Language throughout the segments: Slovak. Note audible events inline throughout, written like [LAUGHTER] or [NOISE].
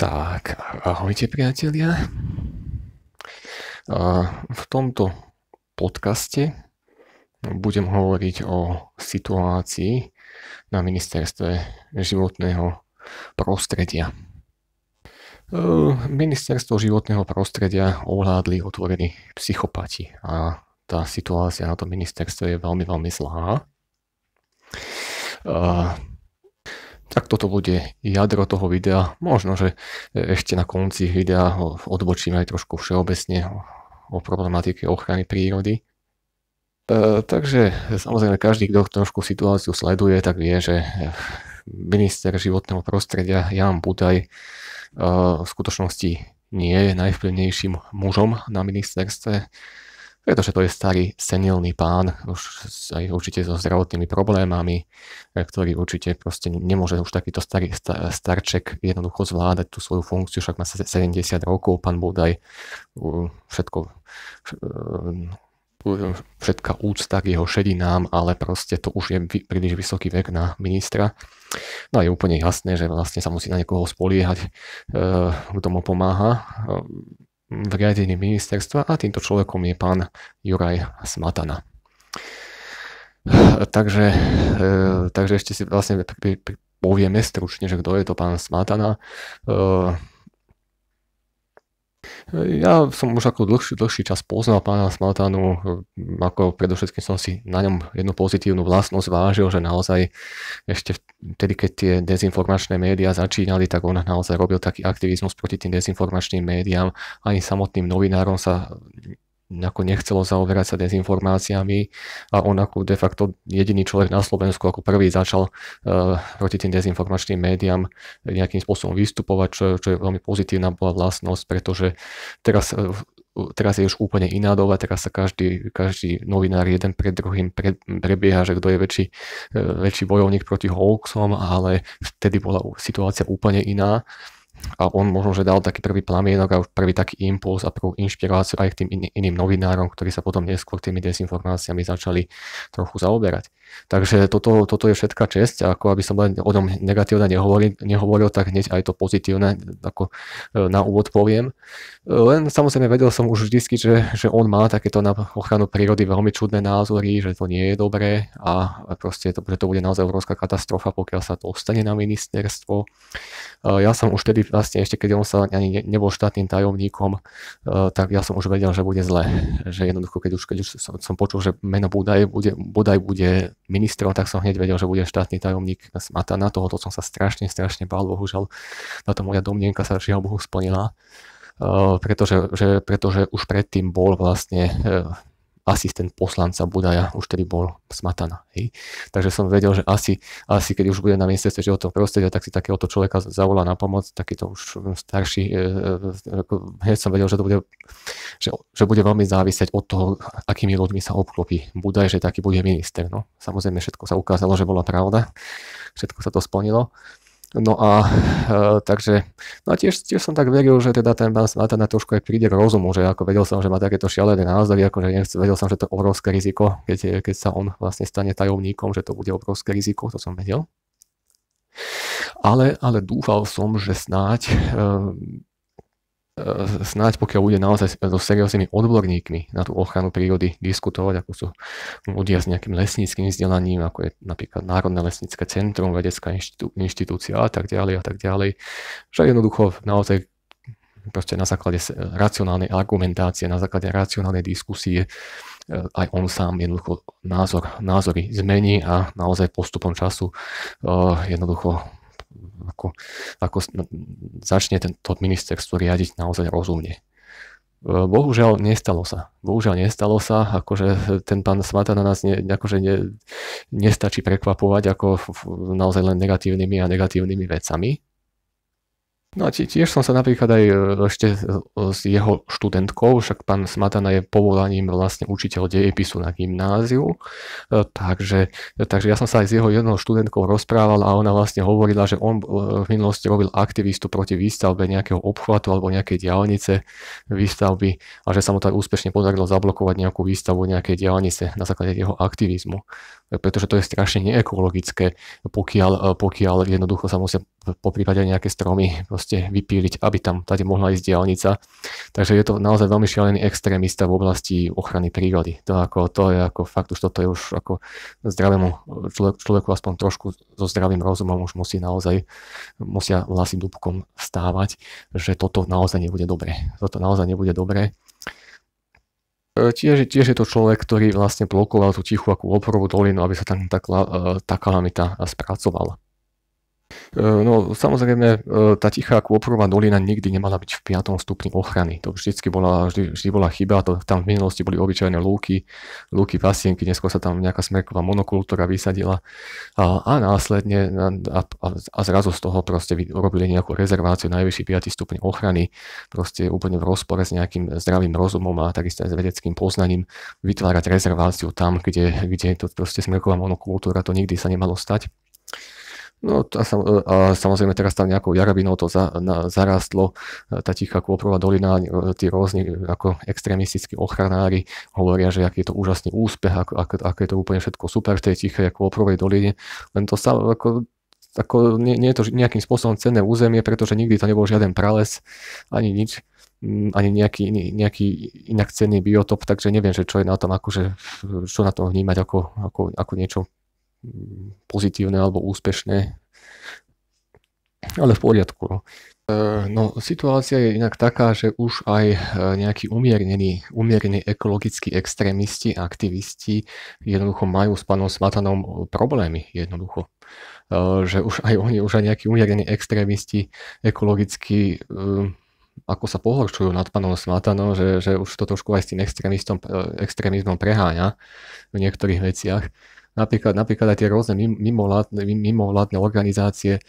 Tak, ahojte priatelia. V tomto podcaste budem hovoriť o situácii na ministerstve životného prostredia. E, Ministerstvo životného prostredia ovládli otvorení psychopati a tá situácia na tom ministerstve je veľmi, veľmi zlá. E, tak toto bude jadro toho videa. Možno, že e, ešte na konci videa odbočíme aj trošku všeobecne o, problematike ochrany prírody. E, takže samozrejme každý, kto trošku situáciu sleduje, tak vie, že e, minister životného prostredia Jan Budaj e, v skutočnosti nie je najvplyvnejším mužom na ministerstve pretože to je starý senilný pán, už aj určite so zdravotnými problémami, e, ktorý určite proste nemôže už takýto starý starček jednoducho zvládať tú svoju funkciu, však má 70 rokov, pán Budaj, všetko, e, všetká úcta k jeho šedinám, ale proste to už je príliš vysoký vek na ministra. No a je úplne jasné, že vlastne sa musí na niekoho spoliehať, e, kto mu pomáha v riadení ministerstva a týmto človekom je pán Juraj Smatana. Takže, e, takže ešte si vlastne povieme stručne, že kto je to pán Smatana. E, ja som už ako dlhší, dlhší čas poznal pána Smatanu, hm, ako predovšetkým som si na ňom jednu pozitívnu vlastnosť vážil, že naozaj ešte vtedy, keď tie dezinformačné médiá začínali, tak on naozaj robil taký aktivizmus proti tým dezinformačným médiám. Ani samotným novinárom sa ako nechcelo zaoberať sa dezinformáciami a on ako de facto jediný človek na Slovensku ako prvý začal uh, proti tým dezinformačným médiám nejakým spôsobom vystupovať, čo, čo je veľmi pozitívna bola vlastnosť, pretože teraz uh, teraz je už úplne iná doba, teraz sa každý, každý novinár jeden pred druhým pred, prebieha, že kto je väčší, eh, väčší bojovník proti hoaxom, ale vtedy bola situácia úplne iná a on možno, že dal taký prvý plamienok a už prvý taký impuls a prvú inšpiráciu aj k tým iným novinárom, ktorí sa potom neskôr tými dezinformáciami začali trochu zaoberať. Takže toto, toto je všetká česť a ako aby som len o tom negatívne nehovoril, nehovoril tak hneď aj to pozitívne ako e, na úvod poviem. Len samozrejme vedel som už vždy, že, že on má takéto na ochranu prírody veľmi čudné názory, že to nie je dobré a proste to, že to bude naozaj obrovská katastrofa, pokiaľ sa to ostane na ministerstvo. E, ja som už tedy vlastne ešte keď on sa ani nebol štátnym tajomníkom, e, tak ja som už vedel, že bude zle. Že jednoducho, keď už, keď už som, som počul, že meno Budaj bude, Budaj bude ministrom, tak som hneď vedel, že bude štátny tajomník Smatana. Tohoto som sa strašne, strašne bál. Bohužiaľ, táto moja domnenka sa žiaľ Bohu splnila. Uh, pretože, že, pretože už predtým bol vlastne uh, asistent poslanca Budaja už tedy bol smataná. Hej. Takže som vedel, že asi, asi keď už bude na ministerstve životného prostredia, tak si takéhoto človeka zavolá na pomoc, takýto už mm, starší, e, e, e, hneď som vedel, že to bude, že, že bude veľmi závisieť od toho, akými ľuďmi sa obklopí Budaj, že taký bude minister. No. Samozrejme, všetko sa ukázalo, že bola pravda, všetko sa to splnilo. No a e, takže, no a tiež, tiež som tak veril, že teda ten pán Smatana trošku aj príde k rozumu, že ako vedel som, že má takéto šialené názory, akože nechce, vedel som, že to je obrovské riziko, keď, keď sa on vlastne stane tajomníkom, že to bude obrovské riziko, to som vedel. Ale, ale dúfal som, že snáď e, E, snáď pokiaľ bude naozaj so serióznymi odborníkmi na tú ochranu prírody diskutovať, ako sú ľudia s nejakým lesníckým vzdelaním, ako je napríklad Národné lesnícke centrum, vedecká inštitú, inštitúcia a tak ďalej a tak ďalej, že jednoducho naozaj proste na základe racionálnej argumentácie, na základe racionálnej diskusie e, aj on sám jednoducho názor, názory zmení a naozaj postupom času uh, jednoducho ako, ako no, začne tento ministerstvo riadiť naozaj rozumne. E, bohužiaľ, nestalo sa. Bohužiaľ, nestalo sa. Akože ten pán Smata na nás ne, akože ne, nestačí prekvapovať ako naozaj len negatívnymi a negatívnymi vecami. No a tiež som sa napríklad aj e, ešte e, s jeho študentkou, však pán Smatana je povolaním vlastne učiteľ dejepisu na gymnáziu, e, takže, takže ja som sa aj s jeho jednou študentkou rozprával a ona vlastne hovorila, že on v minulosti robil aktivistu proti výstavbe nejakého obchvatu alebo nejakej diálnice výstavby a že sa mu tak úspešne podarilo zablokovať nejakú výstavu nejakej diálnice na základe jeho aktivizmu pretože to je strašne neekologické, pokiaľ, pokiaľ jednoducho sa musia po prípade nejaké stromy proste vypíliť, aby tam tady mohla ísť diálnica. Takže je to naozaj veľmi šialený extrémista v oblasti ochrany prírody. To, ako, to je ako fakt, už toto je už ako zdravému človeku aspoň trošku so zdravým rozumom už musí naozaj, musia vlasy dúbkom stávať, že toto naozaj nebude dobré. Toto naozaj nebude dobré. E, tiež, tiež je to človek, ktorý vlastne blokoval tú tichú akú oporovú dolinu, aby sa tam tá, e, tá kalamita spracovala. No samozrejme, e, tá tichá Kôprová dolina nikdy nemala byť v 5. stupni ochrany. To vždycky bola, vždy, vždy bola chyba, to, tam v minulosti boli obyčajné lúky, lúky pasienky, neskôr sa tam nejaká smerková monokultúra vysadila a, a následne a, a, a, zrazu z toho proste urobili nejakú rezerváciu najvyšší 5. stupň ochrany, proste úplne v rozpore s nejakým zdravým rozumom a takisto aj s vedeckým poznaním vytvárať rezerváciu tam, kde, kde to proste smerková monokultúra, to nikdy sa nemalo stať. No a, sam, a samozrejme teraz tam nejakou jarabinou to za, na, zarastlo, e, tá tichá kôprová dolina, e, tí rôzni e, ako extrémistickí ochranári hovoria, že aký je to úžasný úspech, ako, ako, ako je to úplne všetko super v tej tichej kôprovej doline, len to sa ako ako nie, nie je to nejakým spôsobom cenné územie, pretože nikdy to nebol žiaden prales, ani nič, ani nejaký, nejaký inak cenný biotop, takže neviem, že čo je na tom, akože, čo na tom vnímať ako, ako, ako niečo pozitívne alebo úspešné. Ale v poriadku. No. E, no. situácia je inak taká, že už aj e, nejakí umiernení, umiernení ekologickí extrémisti, aktivisti jednoducho majú s pánom Smatanom problémy jednoducho. E, že už aj oni, už aj nejakí umiernení extrémisti ekologicky ako sa pohorčujú nad pánom Smatanom, že, že už to trošku aj s tým extrémistom, extrémizmom preháňa v niektorých veciach. Napríklad, napríklad aj tie rôzne mimovládne, mimovládne organizácie eh,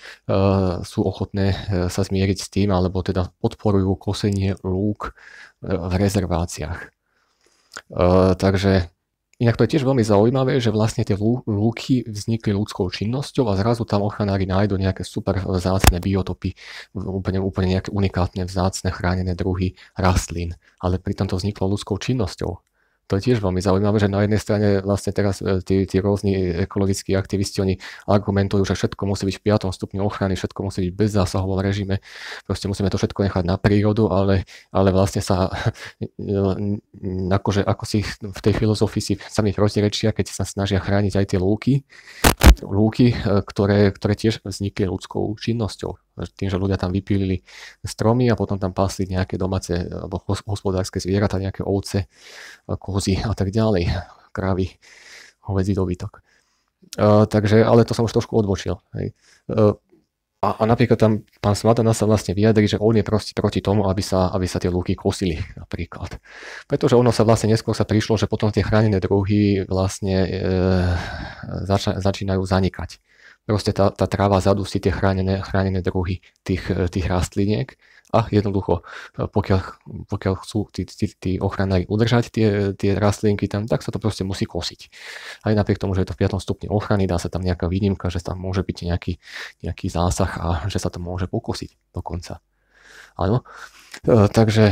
sú ochotné eh, sa zmieriť s tým, alebo teda podporujú kosenie lúk eh, v rezerváciách. takže Inak to je tiež veľmi zaujímavé, že vlastne tie lúky vznikli ľudskou činnosťou a zrazu tam ochranári nájdú nejaké super vzácne biotopy, úplne, úplne nejaké unikátne vzácne chránené druhy rastlín. Ale pritom to vzniklo ľudskou činnosťou to je tiež veľmi zaujímavé, že na jednej strane vlastne teraz e, tí, tí rôzni ekologickí aktivisti, oni argumentujú, že všetko musí byť v 5. stupni ochrany, všetko musí byť bez zásahovom režime, proste musíme to všetko nechať na prírodu, ale, ale vlastne sa [LAUGHS] akože, ako si v tej filozofii si sami rozrečia, keď sa snažia chrániť aj tie lúky, lúky, e, ktoré, ktoré tiež vznikli ľudskou činnosťou tým, že ľudia tam vypílili stromy a potom tam pasli nejaké domáce alebo hospodárske zvieratá, nejaké ovce, kozy a tak ďalej, kravy, hovedzí dobytok. Uh, takže, ale to som už trošku odbočil. Hej. Uh, a, a napríklad tam pán Smadana sa vlastne vyjadri, že on je proste proti tomu, aby sa, aby sa tie lúky kosili napríklad. Pretože ono sa vlastne neskôr sa prišlo, že potom tie chránené druhy vlastne e, e zača, začínajú zanikať proste tá, tá tráva zadusí tie chránené, chránené druhy tých, e, tých rastliniek a jednoducho, e, pokiaľ, pokiaľ chcú tí, tí, tí ochranári udržať tie, tie rastlinky tam, tak sa to proste musí kosiť. Aj napriek tomu, že je to v 5. stupni ochrany, dá sa tam nejaká výnimka, že tam môže byť nejaký, nejaký zásah a že sa to môže pokosiť dokonca. Áno, E, takže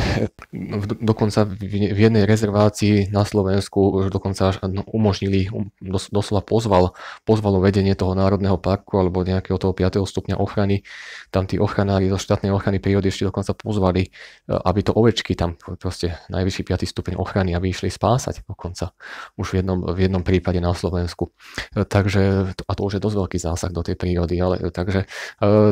e, dokonca v jednej rezervácii na Slovensku už dokonca až no, umožnili, um, doslova pozval, pozvalo vedenie toho národného parku alebo nejakého toho 5. stupňa ochrany. Tam tí ochranári zo štátnej ochrany prírody ešte dokonca pozvali, e, aby to ovečky tam, proste najvyšší 5. stupeň ochrany, aby išli spásať dokonca už v jednom, v jednom prípade na Slovensku. Takže, a to už je dosť veľký zásah do tej prírody, ale takže,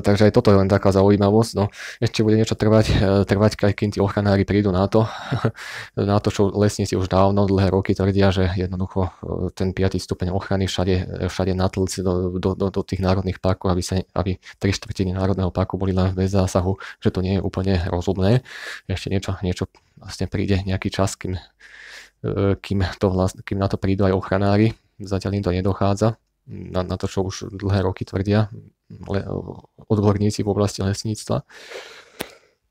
takže aj toto je len taká zaujímavosť. No, ešte bude niečo trvať, trvať trvať, aj kým tí ochranári prídu na to, [LAUGHS] na to, čo lesníci už dávno, dlhé roky tvrdia, že jednoducho e, ten 5. stupeň ochrany všade, všade natlci do, do, do, do tých národných parkov, aby, sa, aby tri štvrtiny národného parku boli len bez zásahu, že to nie je úplne rozumné. Ešte niečo, niečo vlastne príde nejaký čas, kým, e, kým, to vlast, kým na to prídu aj ochranári. Zatiaľ im to nedochádza na, na to, čo už dlhé roky tvrdia le, odborníci v oblasti lesníctva.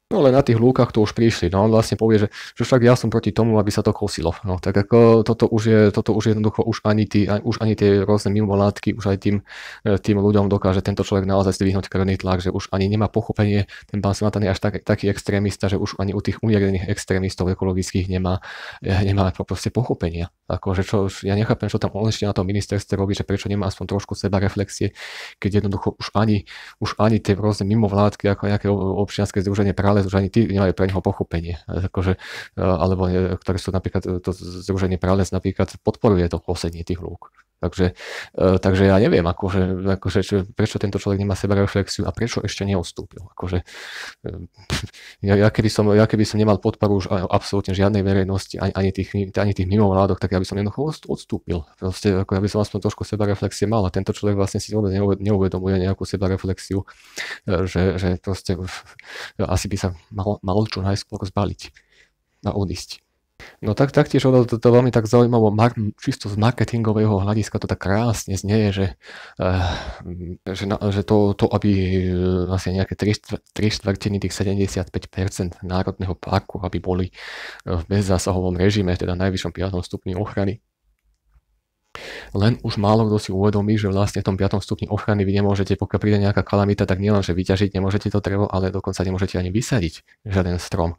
No ale na tých lúkach to už prišli. No on vlastne povie, že, že však ja som proti tomu, aby sa to kosilo. No tak ako toto už je, toto už jednoducho už ani, tí, už ani tie rôzne mimovládky, už aj tým, e, tým ľuďom dokáže tento človek naozaj zdvihnúť krvný tlak, že už ani nemá pochopenie, ten pán Smatan je až tak, taký extrémista, že už ani u tých umierených extrémistov ekologických nemá, e, nemá proste pochopenia. Akože čo, ja nechápem, čo tam on ešte na tom ministerstve robí, že prečo nemá aspoň trošku seba reflexie, keď jednoducho už ani, už ani tie rôzne mimovládky, ako nejaké občianske združenie práve ale ani tí nemajú pre neho pochopenie. Akože, eh, alebo eh, ktoré sú napríklad, eh, to združenie pralec napríklad podporuje to kosenie tých rúk. Takže, takže ja neviem, akože, akože, čo, prečo tento človek nemá seba reflexiu a prečo ešte neostúpil. Akože, [LAUGHS] ja, ja, keby som, ja keby som nemal podporu už absolútne žiadnej verejnosti, ani, ani tých, ani tých mimovládok, tak ja by som jednoducho odstúpil. Proste, ako ja by som aspoň trošku seba reflexie mal a tento človek vlastne si vôbec neuvedomuje nejakú seba reflexiu, že, že proste [LAUGHS] asi by sa sa malo, malo čo najskôr zbaliť a odísť. No tak taktiež ono to, to veľmi tak zaujímavo, mar, čisto z marketingového hľadiska to tak krásne znie, že, uh, že, na, že to, to, aby vlastne nejaké 3 štvrtiny tých 75% národného parku, aby boli eh, v bezzásahovom režime, teda najvyššom 5. stupni ochrany, len už málo kto si uvedomí, že vlastne v tom 5. stupni ochrany vy nemôžete, pokiaľ príde nejaká kalamita, tak nielen, že vyťažiť nemôžete to drevo, ale dokonca nemôžete ani vysadiť žiaden strom.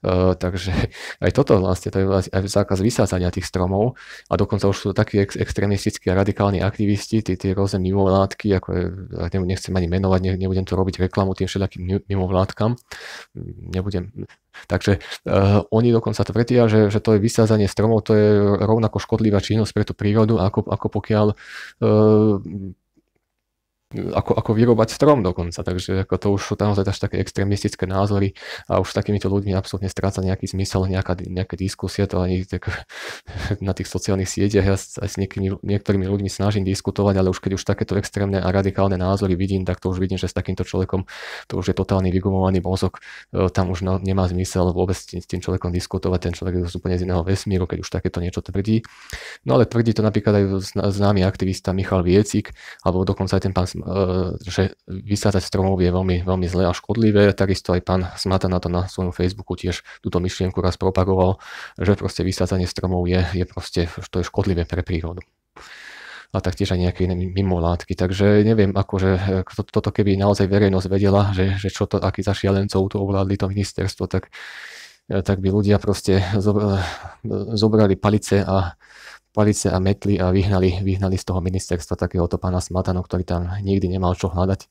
Uh, takže aj toto vlastne, to je vlastne aj zákaz vysádzania tých stromov a dokonca už sú takí ex- extrémistickí a radikálni aktivisti, tí, tí rôzne mimovládky, ako je, nechcem ani menovať, ne, nebudem tu robiť reklamu tým všetkým mimovládkam, nebudem, Takže uh, oni dokonca tvrdia, že, že to je vysádzanie stromov, to je rovnako škodlivá činnosť pre tú prírodu, ako, ako pokiaľ uh, ako, ako vyrobať strom dokonca, takže ako to už sú naozaj až také extrémistické názory a už takýmito ľuďmi absolútne stráca nejaký zmysel, nejaká, nejaké diskusie, to ani tak, [LAUGHS] na tých sociálnych sieťach ja aj s niekými, niektorými ľuďmi snažím diskutovať, ale už keď už takéto extrémne a radikálne názory vidím, tak to už vidím, že s takýmto človekom to už je totálny vygumovaný mozog, e, tam už no, nemá zmysel vôbec s tým človekom diskutovať, ten človek je z úplne z iného vesmíru, keď už takéto niečo tvrdí. No ale tvrdí to napríklad aj známy aktivista Michal Viecik, alebo dokonca aj ten pán E, že vysádzať stromov je veľmi, veľmi zlé a škodlivé. Takisto aj pán Smata na to na svojom Facebooku tiež túto myšlienku raz propagoval, že proste vysádzanie stromov je, je proste, to je škodlivé pre prírodu a taktiež aj nejaké iné mimolátky. Takže neviem, akože e, to, toto keby naozaj verejnosť vedela, že, že čo to, aký za šialencov to ovládli to ministerstvo, tak, e, tak by ľudia proste zobrali palice a palice a metli a vyhnali, vyhnali z toho ministerstva takéhoto pána Smatanu, ktorý tam nikdy nemal čo hľadať. E,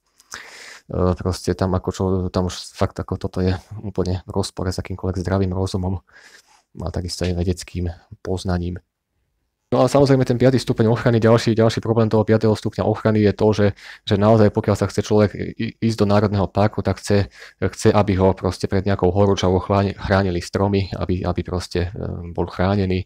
proste tam, ako čo, tam už fakt ako toto je úplne v rozpore s akýmkoľvek zdravým rozumom a takisto aj vedeckým poznaním. No a samozrejme ten 5. stupeň ochrany, ďalší, ďalší problém toho 5. stupňa ochrany je to, že, že naozaj pokiaľ sa chce človek ísť do Národného parku, tak chce, chce aby ho proste pred nejakou horúčavou chránili stromy, aby, aby proste e, bol chránený e,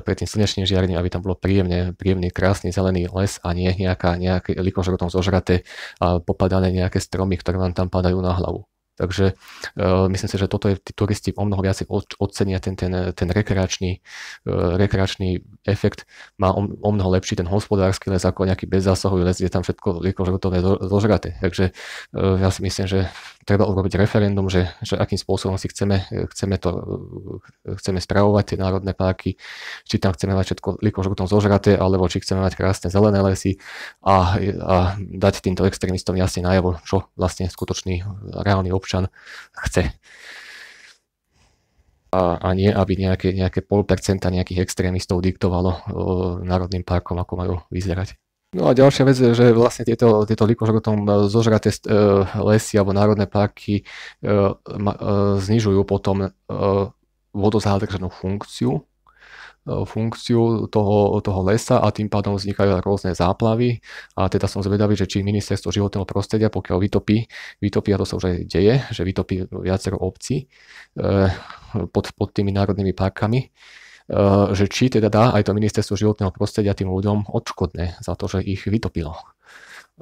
pred tým slnečným žiarením, aby tam bolo príjemne, príjemný, krásny zelený les a nie nejaká, nejaké likožrotom zožraté a popadané nejaké stromy, ktoré vám tam padajú na hlavu. Takže uh, myslím si, že toto je, tí turisti o mnoho viacej ocenia ten, ten, ten rekreačný, uh, rekreačný efekt. Má o, o mnoho lepší ten hospodársky les ako nejaký bezzásahový les, kde je tam všetko liekožrotové zožraté. Takže uh, ja si myslím, že treba urobiť referendum, že, že akým spôsobom si chceme, chceme, to, chceme spravovať tie národné parky, či tam chceme mať všetko likožrutom zožraté, alebo či chceme mať krásne zelené lesy a, a dať týmto extrémistom jasne najavo, čo vlastne skutočný reálny občan chce. A, a nie, aby nejaké, nejaké pol percenta nejakých extrémistov diktovalo o, národným parkom, ako majú vyzerať. No a ďalšia vec je, že vlastne tieto, tieto likožrotom e, zožraté e, lesy alebo národné parky e, znižujú potom vodozádržanú funkciu funkciu toho, toho lesa a tým pádom vznikajú rôzne záplavy a teda som zvedavý, že či ministerstvo životného prostredia, pokiaľ vytopí, vytopí a to sa už aj deje, že vytopí viacero obcí pod, pod tými národnými parkami, Eh, že či teda dá aj to ministerstvo životného prostredia tým ľuďom odškodné za to, že ich vytopilo.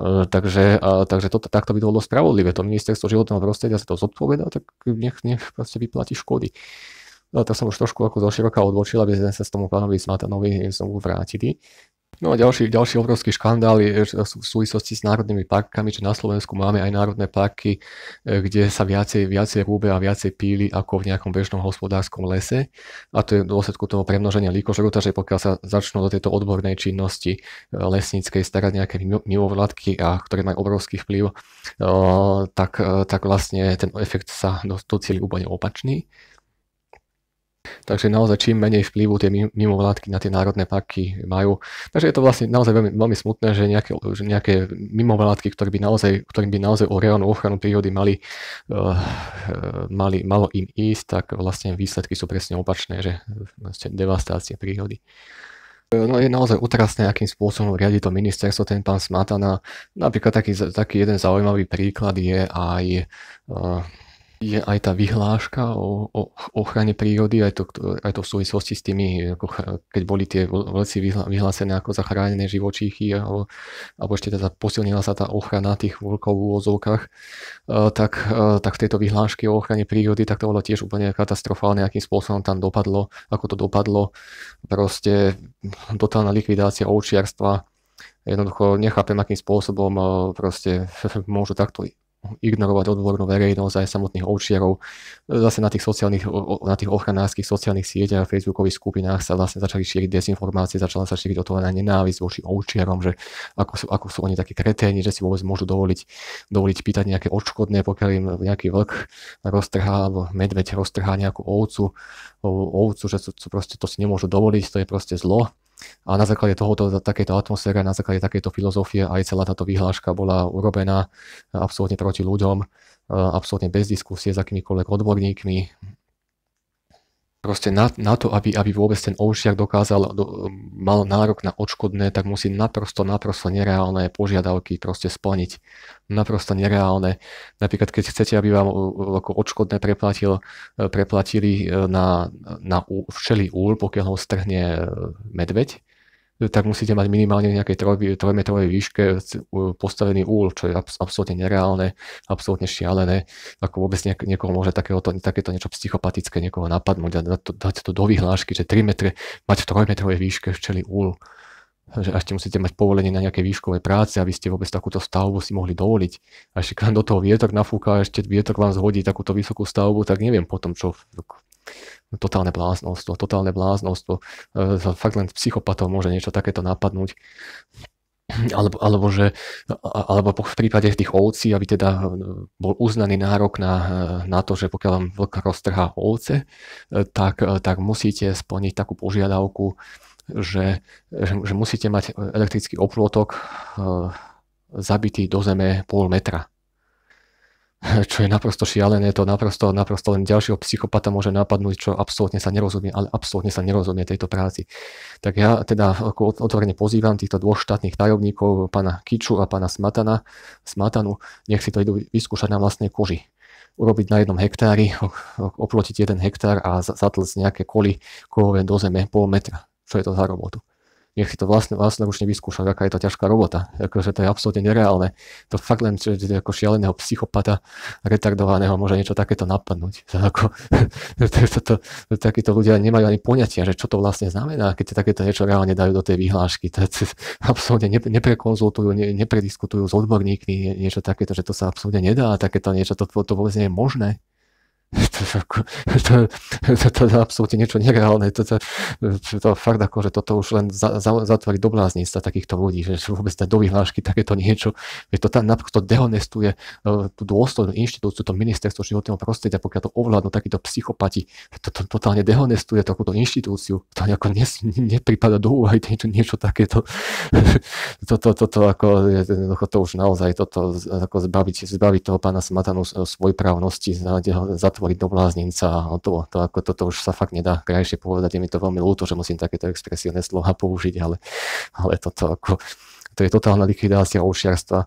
Eh, takže, eh, takže to, takto by to bolo spravodlivé. To ministerstvo životného prostredia sa to zodpoveda, tak nech, nech proste vyplatí škody. No, to som už trošku ako zoširoka odločil, aby sme sa s tomu pánovi Smatanovi znovu vrátili. No a ďalší, ďalší obrovský škandál je v súvislosti s národnými parkami, že na Slovensku máme aj národné parky, e, kde sa viacej, viacej rúbe a viacej píli ako v nejakom bežnom hospodárskom lese. A to je v dôsledku toho premnoženia líkožrúta, že pokiaľ sa začnú do tejto odbornej činnosti e, lesníckej starať nejaké mimovládky, a ktoré majú obrovský vplyv, e, tak, tak vlastne ten efekt sa docíli úplne opačný. Takže naozaj čím menej vplyvu tie mimovládky na tie národné parky majú. Takže je to vlastne naozaj veľmi, veľmi smutné, že nejaké, že nejaké mimovládky, ktoré by naozaj, ktorým by naozaj o reálnu ochranu prírody mali, uh, mali, malo im ísť, tak vlastne výsledky sú presne opačné, že vlastne devastácie prírody. Eh, no je naozaj utrasné, akým spôsobom riadi to ministerstvo, ten pán Smatana. Napríklad taký, taký jeden zaujímavý príklad je aj uh, je aj tá vyhláška o, o ochrane prírody, aj to, aj to v súvislosti s tými, ako, keď boli tie lesy vyhlásené ako zachránené živočíchy, alebo, alebo ešte teda posilnila sa tá ochrana tých vlkov v úvozovkách, e, tak, e, tak v tejto vyhláške o ochrane prírody, tak to bolo tiež úplne katastrofálne, akým spôsobom tam dopadlo, ako to dopadlo. Proste totálna likvidácia ovčiarstva, jednoducho nechápem, akým spôsobom e, proste [LAUGHS] môžu takto ignorovať odbornú verejnosť aj samotných ovčiarov. Zase na tých, sociálnych, na tých ochranárskych sociálnych sieťach a facebookových skupinách sa vlastne začali šíriť dezinformácie, začala sa šíriť otvorená nenávisť voči ovčiarom, že ako sú, ako sú oni takí kreténi, že si vôbec môžu dovoliť, dovoliť pýtať nejaké odškodné, pokiaľ im nejaký vlk roztrhá alebo medveď roztrhá nejakú ovcu, ovcu že sú, sú proste, to si nemôžu dovoliť, to je proste zlo a na základe tohoto, takéto atmosféry, na základe takéto filozofie aj celá táto vyhláška bola urobená e, absolútne proti ľuďom, e, absolútne bez diskusie s akýmikoľvek odborníkmi, proste na, na to, aby, aby vôbec ten ovčiak dokázal, do, mal nárok na odškodné, tak musí naprosto, naprosto nereálne požiadavky proste splniť. Naprosto nereálne. Napríklad, keď chcete, aby vám e, ako odškodné preplatil, e, preplatili e, na, na včelý úl, pokiaľ ho strhne medveď, tak musíte mať minimálne v nejakej 3, metrovej výške postavený úl, čo je absolútne nereálne, absolútne šialené. Ako vôbec niek- niekoho môže takéhoto, takéto niečo psychopatické niekoho napadnúť a dať to, dať to do vyhlášky, že 3 metre, mať v 3 metrovej výške včeli úl že ešte musíte mať povolenie na nejaké výškové práce, aby ste vôbec takúto stavbu si mohli dovoliť. A ešte keď do toho vietor nafúka a ešte vietor vám zhodí takúto vysokú stavbu, tak neviem potom, čo totálne bláznostvo, totálne bláznostvo. E, fakt len psychopatov môže niečo takéto napadnúť. Alebo, alebo, že, alebo v prípade tých ovcí, aby teda e, bol uznaný nárok na, e, na to, že pokiaľ vám vlk roztrhá ovce, tak, tak musíte splniť takú požiadavku, že, že, že musíte mať elektrický oplotok zabitý do zeme pol metra [LAUGHS] čo je naprosto šialené, to naprosto, naprosto len ďalšieho psychopata môže napadnúť, čo absolútne sa nerozumie, ale absolútne sa nerozumie tejto práci. Tak ja teda otvorene pozývam týchto dvoch štátnych tajomníkov, pána Kiču a pána Smatana, Smatanu, nech si to idú vyskúšať na vlastnej koži urobiť na jednom hektári, oplotiť jeden hektár a zatlcť nejaké koli kovové do zeme pol metra. Čo je to za robotu? nech si to vlastne, vlastne ručne vyskúšať, aká je to ťažká robota. Akože to je absolútne nereálne. To fakt len že, ako šialeného psychopata, retardovaného môže niečo takéto napadnúť. [LAUGHS] ako, to, to, to, to, takíto ľudia nemajú ani poňatia, že čo to vlastne znamená, keď takéto niečo reálne dajú do tej vyhlášky. To, to, [LAUGHS] absolútne ne, neprekonzultujú, ne, neprediskutujú s odborníkmi nie, niečo takéto, že to sa absolútne nedá, takéto niečo, to, to vôbec nie je možné to, to, to, to, to, to absolútne niečo nereálne. To, to, to, to fakt ako, že toto už len za, za, zatvorí do bláznictva takýchto ľudí, že, vôbec dať do vyhlášky takéto niečo. Je to tam napríklad dehonestuje e, tú dôstojnú inštitúciu, to ministerstvo životného prostredia, pokiaľ to ovládnu takíto psychopati, to, to, totálne dehonestuje takúto inštitúciu. To ako nes, nepripada do úvahy niečo, niečo takéto. [LAUGHS] to, to, to, to, ako, to už naozaj toto, ako zbaviť, zbaviť toho pána Smatanu e, svojprávnosti, za, za zatvoriť do bláznenca a to, To, ako toto už sa fakt nedá krajšie povedať. Je mi to veľmi ľúto, že musím takéto expresívne slova použiť, ale, ale toto ako to je totálna likvidácia ovšiarstva, e,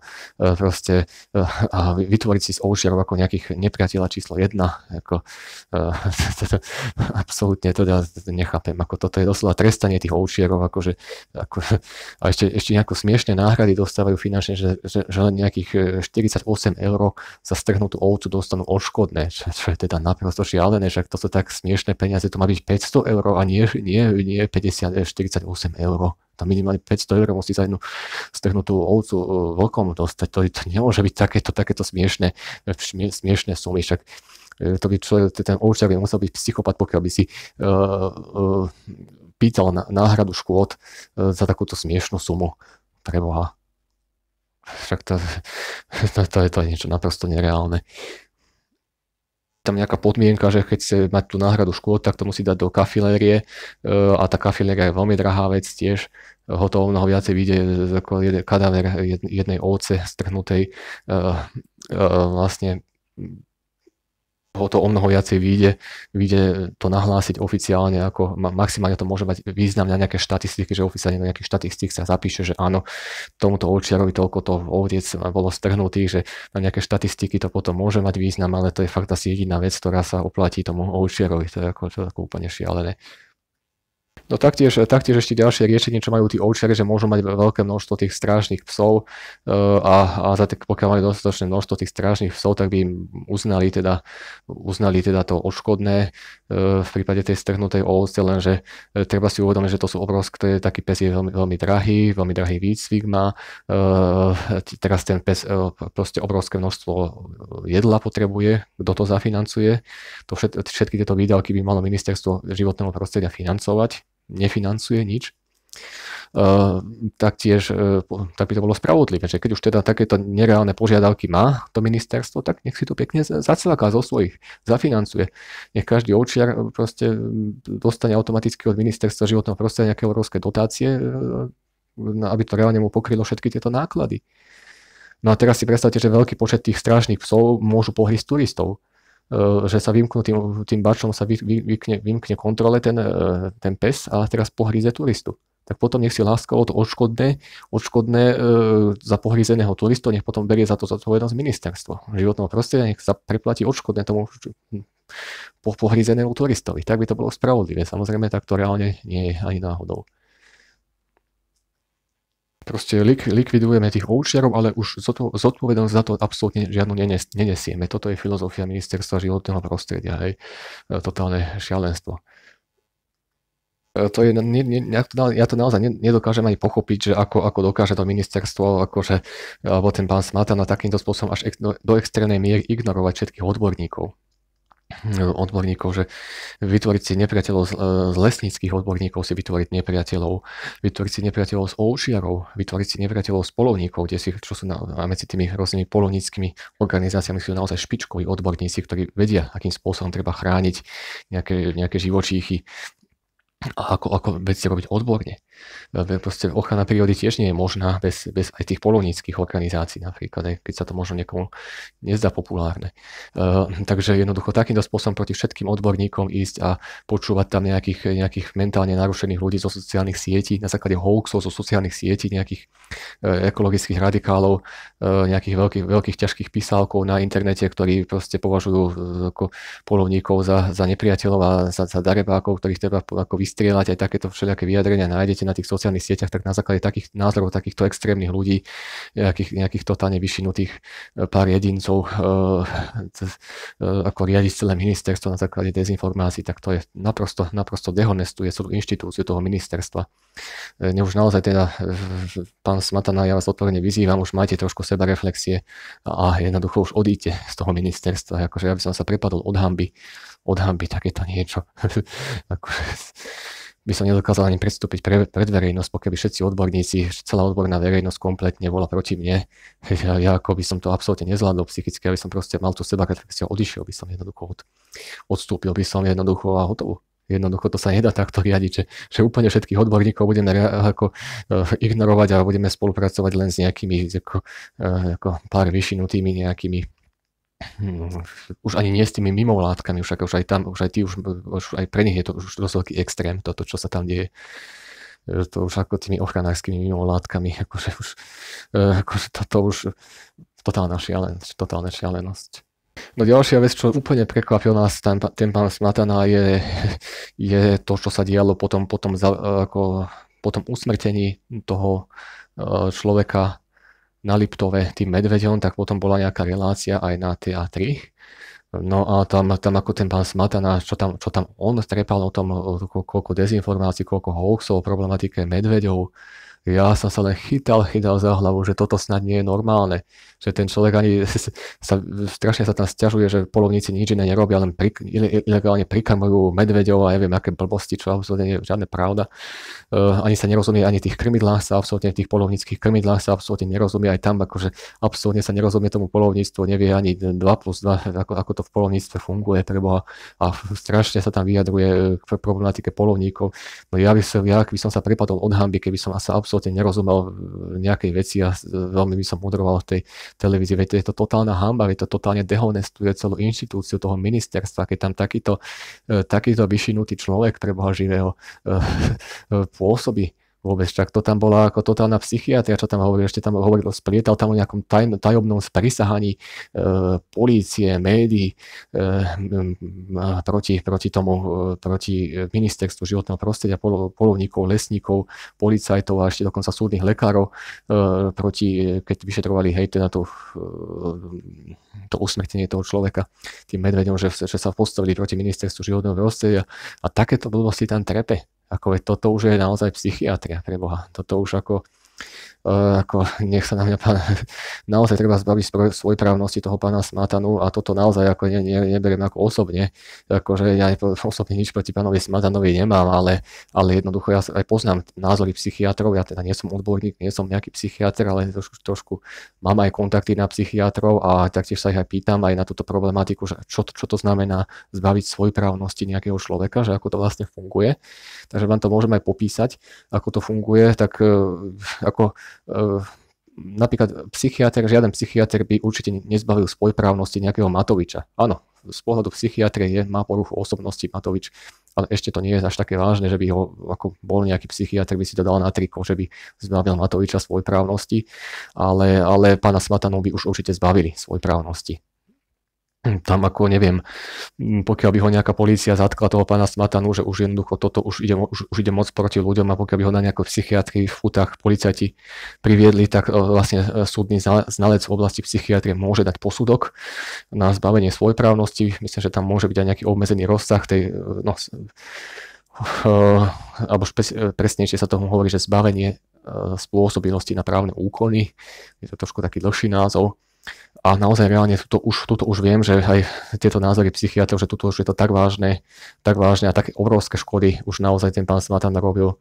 proste e, a vytvoriť si z ovšiarov ako nejakých nepriateľa číslo jedna, ako e, [LAUGHS] absolútne to nechápem, ako toto je doslova trestanie tých ovšiarov, akože a ešte, ešte nejako smiešne náhrady dostávajú finančne, že, že, že len nejakých 48 eur za strhnutú ovcu dostanú odškodné, čo, čo je teda naprosto šialené, však to sú tak smiešne peniaze, to má byť 500 eur a nie, nie, nie 50, 48 eur tam minimálne 500 eur musí za jednu strhnutú ovcu e, vlkom dostať. To, to nemôže byť takéto, takéto smiešne, smiešné sumy. Však e, to by človek, ten ovčiar by musel byť psychopat, pokiaľ by si uh, uh, pýtal na, náhradu škôd uh, za takúto smiešnú sumu pre Boha. Však to, [LAUGHS] to, to, je, to niečo naprosto nereálne tam nejaká podmienka, že keď chce mať tú náhradu škôd, tak to musí dať do kafilérie e, a tá kafiléria je veľmi drahá vec tiež. ho o mnoho viacej vyjde ako jeden kadáver jednej ovce strhnutej e, e, vlastne ho to o mnoho viacej vyjde, vyjde to nahlásiť oficiálne, ako maximálne to môže mať význam na nejaké štatistiky, že oficiálne na nejakých štatistik sa zapíše, že áno, tomuto ovčiarovi toľko to ovdiec bolo strhnutých, že na nejaké štatistiky to potom môže mať význam, ale to je fakt asi jediná vec, ktorá sa oplatí tomu očiarovi, to je ako, to je ako úplne šialené. No taktiež, taktiež ešte ďalšie riešenie, čo majú tí ovčiare, že môžu mať veľké množstvo tých strážnych psov eh, a, a za tak, pokiaľ mali dostatočné množstvo tých strážnych psov, tak by im uznali teda, uznali teda to odškodné eh, v prípade tej strhnutej ovce, lenže eh, treba si uvedomiť, že to sú obrovské, to je taký pes je veľmi, veľmi drahý, veľmi drahý výcvik má, teraz ten pes proste obrovské množstvo jedla potrebuje, kto to zafinancuje, to všet, všetky tieto výdavky by malo ministerstvo životného prostredia financovať, nefinancuje nič, Uh, taktiež uh, tak by to bolo spravodlivé, že keď už teda takéto nereálne požiadavky má to ministerstvo, tak nech si to pekne zacelaká zo svojich, zafinancuje. Nech každý ovčiar eh, proste mm, dostane automaticky od ministerstva životného prostredia nejaké európske dotácie, aby to reálne mu pokrylo všetky tieto náklady. No a teraz si predstavte, že veľký počet tých strážnych psov môžu pohrísť turistov E, že sa vymknú tým, tým bačom, sa vy, vy, vykne, vymkne kontrole ten, e, ten pes a teraz pohríze turistu. Tak potom nech si láskovo to odškodné, odškodné e, za pohrízeného turistu, nech potom berie za to zodpovednosť ministerstvo životného prostredia, nech sa preplatí odškodné tomu po, pohrízenému turistovi. Tak by to bolo spravodlivé. Samozrejme, tak to reálne nie je ani náhodou proste lik, likvidujeme tých oučiarov, ale už zodpovednosť za to absolútne žiadnu nenes, nenesieme. Toto je filozofia ministerstva životného prostredia, hej. E, totálne šialenstvo. E, to je, ne, ne, ja, to, ja to naozaj nedokážem ani pochopiť, že ako, ako dokáže to ministerstvo, akože, alebo ten pán Smatana takýmto spôsobom až ek, do, do extrémnej miery ignorovať všetkých odborníkov odborníkov, že vytvoriť si nepriateľov z e, lesníckých odborníkov, si vytvoriť nepriateľov, vytvoriť si nepriateľov z ovčiarov, vytvoriť si nepriateľov z polovníkov, kde si, čo sú na, medzi tými rôznymi polovníckými organizáciami, sú naozaj špičkoví odborníci, ktorí vedia, akým spôsobom treba chrániť nejaké, nejaké živočíchy, a ako, ako veci robiť odborne. No, proste ochrana prírody tiež nie je možná bez, bez aj tých polovníckých organizácií napríklad, aj keď sa to možno niekomu nezdá populárne. E, takže jednoducho takýmto spôsobom proti všetkým odborníkom ísť a počúvať tam nejakých, nejakých mentálne narušených ľudí zo sociálnych sietí, na základe hoaxov zo sociálnych sietí, nejakých e, ekologických radikálov, e, nejakých veľkých, veľkých ťažkých písalkov na internete, ktorí proste považujú polovníkov za, za nepriateľov a za, za darebákov, ktorých treba ako vystrieľať aj takéto všelijaké vyjadrenia nájdete na tých sociálnych sieťach, tak na základe takých názorov takýchto extrémnych ľudí, nejakých, nejakých totálne vyšinutých eh, pár jedincov, e, ako riadiť celé ministerstvo na základe dezinformácií, tak to je naprosto, naprosto dehonestuje celú inštitúciu toho ministerstva. Mne už naozaj teda, pán Smatana, ja vás otvorene vyzývam, už majte trošku seba reflexie a jednoducho už odíte z toho ministerstva. Akože ja by som sa prepadol od hamby, od hamby takéto niečo. [LAUGHS] akože, by som nedokázal ani predstúpiť pre, pred verejnosť, pokiaľ by všetci odborníci, celá odborná verejnosť kompletne bola proti mne. [LAUGHS] Ja, ja ako by som to absolútne nezvládol psychicky, aby som proste mal tú seba reflexiu, odišiel by som jednoducho, od, odstúpil by som jednoducho a hotovo. Jednoducho to sa nedá takto riadiť, že, že úplne všetkých odborníkov budeme ako, uh, ignorovať a budeme spolupracovať len s nejakými ako, uh, ako pár vyšinutými nejakými už ani nie s tými mimovládkami, však už aj tam, už aj tí, už, už aj pre nich je to už dosť veľký extrém, toto, čo sa tam deje to už ako tými ochranárskymi mimovládkami, akože už, e, akože toto už totálna šialenosť, totálna šialenosť. No ďalšia vec, čo úplne prekvapil nás ten, ten pán Smatana, je, je to, čo sa dialo potom, potom, za, e, ako, potom usmrtení toho e, človeka, na Liptove tým medveďom, tak potom bola nejaká relácia aj na TA3. No a tam, tam ako ten pán Smatana, čo tam, čo tam on strepal o tom, koľko dezinformácií, koľko hoaxov o problematike medveďov, ja som sa len chytal, chytal za hlavu, že toto snad nie je normálne. Že ten človek ani [LAUGHS] sa, strašne sa tam stiažuje, že polovníci nič iné nerobia, len pri, ilegálne prikamujú medveďov a neviem, aké blbosti, čo absolútne nie je žiadna pravda. Uh, ani sa nerozumie ani tých krmidlách sa absolútne, tých polovníckých krmidlách sa absolútne nerozumie aj tam, akože absolútne sa nerozumie tomu polovníctvu, nevie ani 2 plus 2, ako, ako to v polovníctve funguje, preboha. A strašne sa tam vyjadruje k problematike polovníkov. No ja by som, ja by som sa prepadol od hamby, keby som sa absolútne absolútne nerozumel nejakej veci a veľmi by som mudroval v tej televízii. Veď to je to totálna hamba, veď to totálne dehonestuje celú inštitúciu toho ministerstva, keď tam takýto, e, takýto vyšinutý človek, preboha živého, e, [LAUGHS] e, pôsobí vôbec, čak to tam bola ako totálna psychiatria, čo tam hovorí, ešte tam hovoril, splietal tam o nejakom taj, tajomnom sprisahaní e, polície, médií e, m, a proti, proti tomu, e, proti ministerstvu životného prostredia, pol, polovníkov, lesníkov, policajtov a ešte dokonca súdnych lekárov, e, proti, keď vyšetrovali, hej, teda to, e, to usmrtenie toho človeka tým medvedom, že, že sa postavili proti ministerstvu životného prostredia a takéto blbosti tam trepe ako veď toto už je naozaj psychiatria pre Boha. Toto už ako Uh, ako nech sa na mňa pán, [LAUGHS] naozaj treba zbaviť svoj právnosti toho pána Smatanu a toto naozaj ako ne, ne, neberiem ako osobne, akože ja [LAUGHS] osobne nič proti pánovi Smatanovi nemám, ale, ale jednoducho ja aj poznám názory psychiatrov, ja teda nie som odborník, nie som nejaký psychiatr, ale trošku, trošku mám aj kontakty na psychiatrov a taktiež sa ich aj pýtam aj na túto problematiku, že čo, čo to znamená zbaviť svoj právnosti nejakého človeka, že ako to vlastne funguje. Takže vám to môžem aj popísať, ako to funguje, tak e, ako eh, napríklad psychiatr, žiaden psychiatr by určite nezbavil spojprávnosti nejakého Matoviča. Áno, z pohľadu psychiatrie je, má poruchu osobnosti Matovič, ale ešte to nie je až také vážne, že by ho, ako bol nejaký psychiatr, by si to dal na triko, že by zbavil Matoviča svojprávnosti, ale, ale pána Smatanov by už určite zbavili svojprávnosti tam ako neviem, pokiaľ by ho nejaká polícia zatkla toho pána Smatanu, že už jednoducho toto už ide, už, už ide moc proti ľuďom a pokiaľ by ho na nejakých psychiatrických futách policajti priviedli, tak e, vlastne e, súdny znalec v oblasti psychiatrie môže dať posudok na zbavenie svojprávnosti. Myslím, že tam môže byť aj nejaký obmedzený rozsah tej, e, no, alebo špec, presnejšie sa tomu hovorí, že zbavenie spôsobilosti na právne úkony. Je to trošku taký dlhší názov a naozaj reálne tuto už, tuto už viem, že aj tieto názory psychiatrov, že tuto už je to tak vážne, tak vážne a také obrovské škody už naozaj ten pán Smatan robil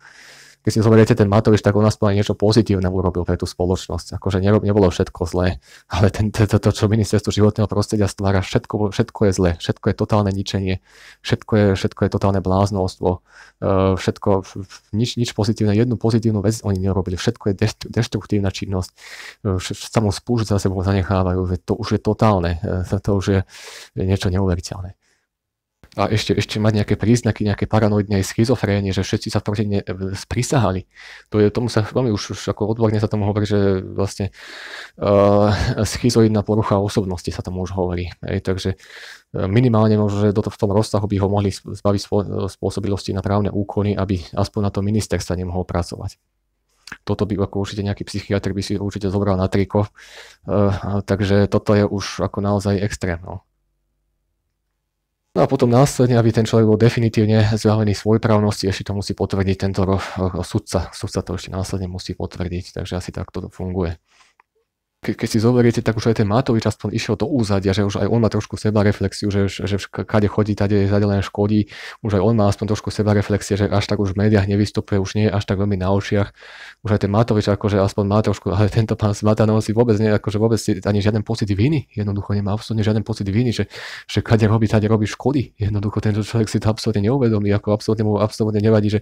keď si zoberiete ten Matovič, tak on aspoň niečo pozitívne urobil pre tú spoločnosť. Akože nebolo všetko zlé, ale ten, to, to, čo ministerstvo životného prostredia stvára, všetko, všetko je zlé, všetko je totálne ničenie, všetko je, všetko je totálne bláznostvo, všetko, nič, nič pozitívne, jednu pozitívnu vec oni nerobili, všetko je destruktívna deštruktívna činnosť, samú spúšť za sebou zanechávajú, to už je totálne, to už je niečo neuveriteľné a ešte, ešte mať nejaké príznaky, nejaké paranoidné schizofrénie, že všetci sa proti ne sprisahali. To je, tomu sa veľmi už, už ako odborne sa tomu hovorí, že vlastne uh, schizoidná porucha osobnosti sa tomu už hovorí. Ej, takže eh, minimálne možno, že v tom rozsahu by ho mohli zbaviť spôsobilosti na právne úkony, aby aspoň na to ministerstva nemohol pracovať toto by ako určite nejaký psychiatr by si určite zobral na triko. Uh, takže toto je už ako naozaj extrém. No. No a potom následne, aby ten človek bol definitívne zbavený svojprávnosti, ešte to musí potvrdiť tento ro- ro- sudca. Sudca to ešte následne musí potvrdiť, takže asi takto to funguje ke, keď si zoberiete, tak už aj ten Matovič aspoň išiel do úzadia, že už aj on má trošku seba reflexiu, že, že kade chodí, tade je zadelené škodí, už aj on má aspoň trošku seba reflexie, že až tak už v médiách nevystupuje, už nie je až tak veľmi na očiach. Už aj ten Matovič akože aspoň má trošku, ale tento pán Smatanov si vôbec nie, akože vôbec si ani žiaden pocit viny, jednoducho nemá absolútne žiaden pocit viny, že, že kade robí, tade robí škody. Jednoducho tento človek si to absolútne neuvedomí, ako absolútne mu absolútne nevadí, že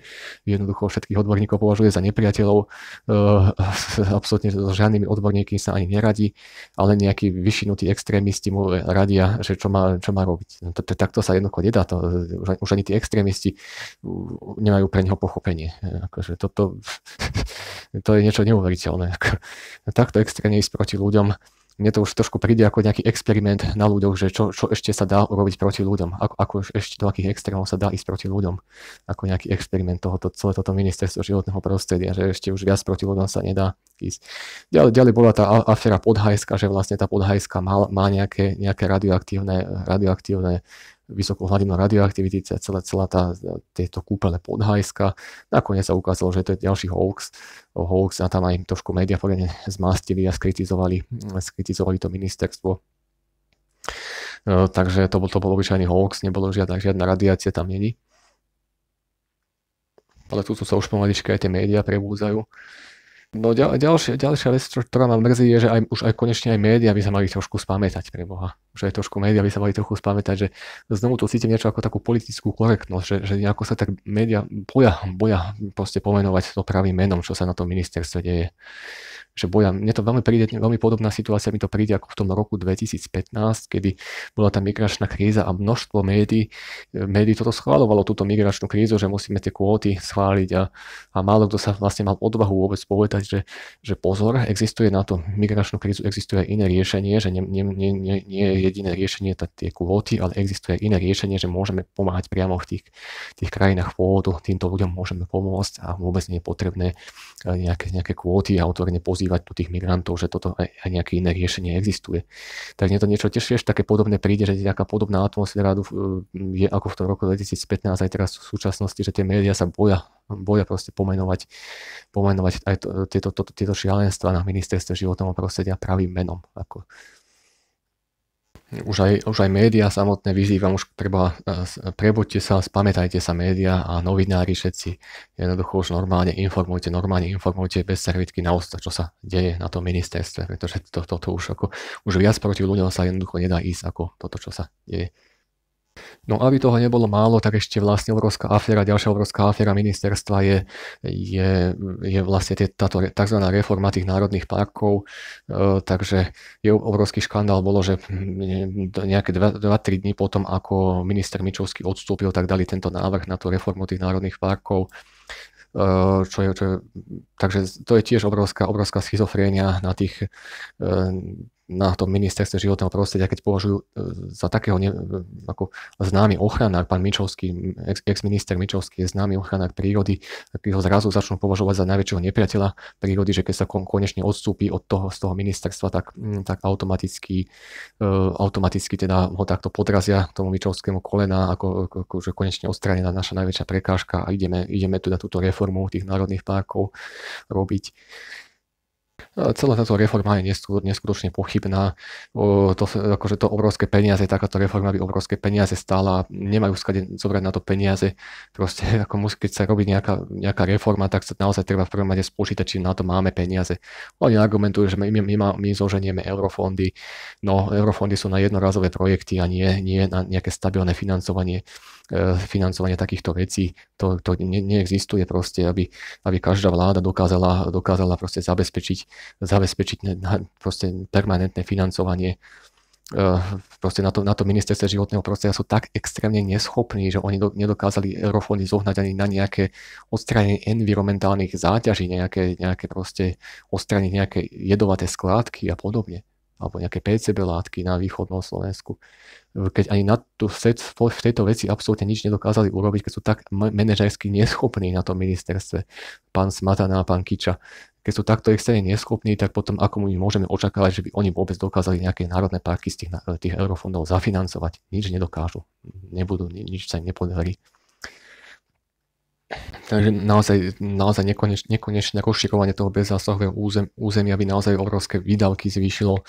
jednoducho všetkých odborníkov považuje za nepriateľov, uh, [LAUGHS] absolútne so žiadnymi odborníkmi sa ani neradi, ale nejakí vyšinutí extrémisti mu radia, že čo má, čo má robiť. No takto sa jednoducho nedá. To, už, ani tí extrémisti nemajú pre neho pochopenie. Akože toto, [LAUGHS] to je niečo neuveriteľné. Takto extrémne ísť proti ľuďom, mne to už trošku príde ako nejaký experiment na ľuďoch, že čo, čo ešte sa dá urobiť proti ľuďom, ako, ako ešte do akých extrémov sa dá ísť proti ľuďom, ako nejaký experiment tohoto, celé toto ministerstvo životného prostredia, že ešte už viac proti ľuďom sa nedá ísť. Ďalej, ďalej bola tá aféra Podhajska, že vlastne tá Podhajska má, má nejaké, nejaké radioaktívne, radioaktívne vysokú hladinu radioaktivity, celá, celá tá, tieto kúpele podhajska. Nakoniec sa ukázalo, že to je ďalší hoax, hoax a tam aj trošku médiá poriadne zmastili a skritizovali, skritizovali to ministerstvo. E, takže to bol, to bol obyčajný hoax, nebolo žiadna, žiadna radiácia tam není. Ale tu sa už pomaličky aj tie médiá prebúzajú. No ďal, ďalšia, ďalšia vec, ktorá ma mrzí, je, že aj, už aj konečne aj média by sa mali trošku spamätať pre Boha. Že aj trošku média by sa mali trochu spamätať, že znovu tu cítim niečo ako takú politickú korektnosť, že, že nejako sa tak média boja, boja proste pomenovať to pravým menom, čo sa na tom ministerstve deje že boja, mne to veľmi príde, veľmi podobná situácia mi to príde ako v tom roku 2015, kedy bola tá migračná kríza a množstvo médií, e, médií toto schválovalo, túto migračnú krízu, že musíme tie kvóty schváliť a, a málo kto sa vlastne mal odvahu vôbec povedať, že, že pozor, existuje na to migračnú krízu, existuje aj iné riešenie, že nie, nie, nie, nie je jediné riešenie tá, tie kvóty, ale existuje aj iné riešenie, že môžeme pomáhať priamo v tých, tých krajinách pôvodu, týmto ľuďom môžeme pomôcť a vôbec nie je potrebné e, nejaké, nejaké kvóty a otvorene pozitívne pozývať tu tých migrantov, že toto aj, aj nejaké iné riešenie existuje. Tak mne to niečo tešie, také podobné príde, že nejaká podobná atmosféra e, je ako v tom roku 2015 aj teraz v súčasnosti, že tie médiá sa boja, boja proste pomenovať, pomenovať aj to, tieto, to, tieto šialenstva na ministerstve životného prostredia pravým menom. Ako už aj, už aj médiá samotné vyzývam, už treba, e, prebuďte sa, spamätajte sa médiá a novinári všetci, jednoducho už normálne informujte, normálne informujte bez servitky na ústa, čo sa deje na tom ministerstve, pretože toto to, to, to už, ako, už viac proti ľuďom sa jednoducho nedá ísť ako toto, čo sa deje. No aby toho nebolo málo, tak ešte vlastne obrovská aféra, ďalšia obrovská aféra ministerstva je, je, je vlastne tie, táto tzv. reforma tých národných parkov, e, takže je obrovský škandál bolo, že mm, nejaké 2-3 dní potom, ako minister Mičovský odstúpil, tak dali tento návrh na tú reformu tých národných parkov e, čo je, čo je, takže to je tiež obrovská, obrovská schizofrénia na tých e, na tom ministerstve životného prostredia, keď považujú e, za takého ne, ako známy ochranár, pán Mičovský, ex, ex-minister Mičovský je známy ochranár prírody, tak ho zrazu začnú považovať za najväčšieho nepriateľa prírody, že keď sa konečne odstúpi od toho, z toho ministerstva, tak, tak automaticky, e, automaticky teda ho takto podrazia tomu Mičovskému kolena, ako, ako že konečne odstranená naša najväčšia prekážka a ideme, ideme teda túto reformu tých národných parkov robiť celá táto reforma je neskutočne pochybná. To, akože to obrovské peniaze, takáto reforma by obrovské peniaze stála, nemajú skade zobrať na to peniaze. Proste, [LAUGHS] ako musí, keď sa robí nejaká, nejaká reforma, tak sa naozaj treba v prvom rade spočítať, či na to máme peniaze. Oni argumentujú, že my, my, my, my zoženieme eurofondy, no eurofondy sú na jednorazové projekty a nie, nie na nejaké stabilné financovanie. E, financovanie takýchto vecí. To, to ne, neexistuje proste, aby, aby každá vláda dokázala, dokázala proste zabezpečiť, zabezpečiť proste permanentné financovanie e, proste na to, na to ministerstve životného prostredia sú tak extrémne neschopní, že oni do, nedokázali eurofóny zohnať ani na nejaké odstranenie environmentálnych záťaží, nejaké, nejaké proste odstranenie nejaké jedovaté skládky a podobne alebo nejaké PCB látky na východnom Slovensku. Keď ani na tú, v tejto veci absolútne nič nedokázali urobiť, keď sú tak manažersky neschopní na tom ministerstve, pán Smataná, pán Kiča. Keď sú takto extrémne neschopní, tak potom ako my môžeme očakávať, že by oni vôbec dokázali nejaké národné parky z tých, tých eurofondov zafinancovať. Nič nedokážu. Nebudú, nič sa im nepodarí. Takže naozaj, naozaj nekonečne nekonečné rozširovanie toho bezzásahového územ, územia by naozaj obrovské výdavky zvýšilo e,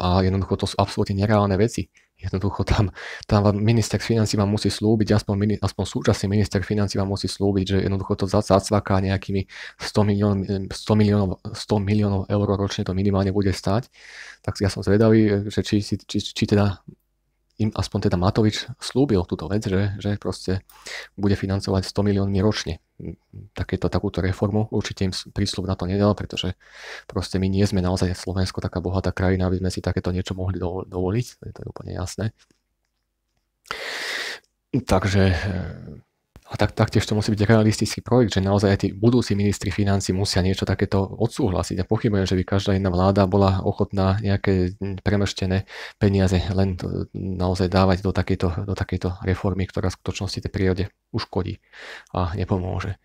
a jednoducho to sú absolútne nereálne veci. Jednoducho tam, tam minister financí vám musí slúbiť, aspoň, aspoň súčasný minister financí vám musí slúbiť, že jednoducho to zacvaká nejakými 100 miliónov, 100, miliónov, 100 miliónov eur ročne to minimálne bude stať. Tak ja som zvedavý, že či, či, či, či teda im aspoň teda Matovič slúbil túto vec, že, že proste bude financovať 100 miliónmi ročne takéto, takúto reformu. Určite im prísľub na to nedal, pretože proste my nie sme naozaj Slovensko taká bohatá krajina, aby sme si takéto niečo mohli dovoliť, to je, to je úplne jasné. Takže a tak, taktiež to musí byť realistický projekt, že naozaj aj tí budúci ministri financí musia niečo takéto odsúhlasiť. a pochybujem, že by každá jedna vláda bola ochotná nejaké premrštené peniaze len e, naozaj dávať do takejto, do takejto reformy, ktorá v skutočnosti tej prírode uškodí a nepomôže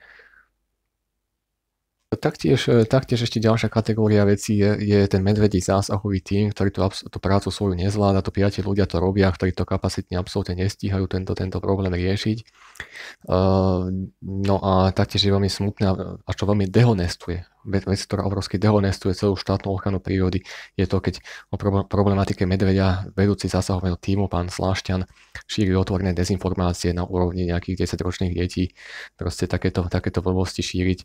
taktiež, e, taktiež ešte ďalšia kategória vecí je, je ten medvedí zásahový tým, ktorý tú, tú prácu svoju nezvláda, to piati ľudia to robia, ktorí to kapacitne absolútne nestíhajú tento, tento problém riešiť. Uh, no a taktiež je veľmi smutné, a čo veľmi dehonestuje vec, ktorá obrovsky dehonestuje celú štátnu ochranu prírody, je to, keď o problematike medveďa vedúci zásahového týmu pán Slášťan šíri otvorené dezinformácie na úrovni nejakých 10-ročných detí. Proste takéto, takéto vlbosti šíriť.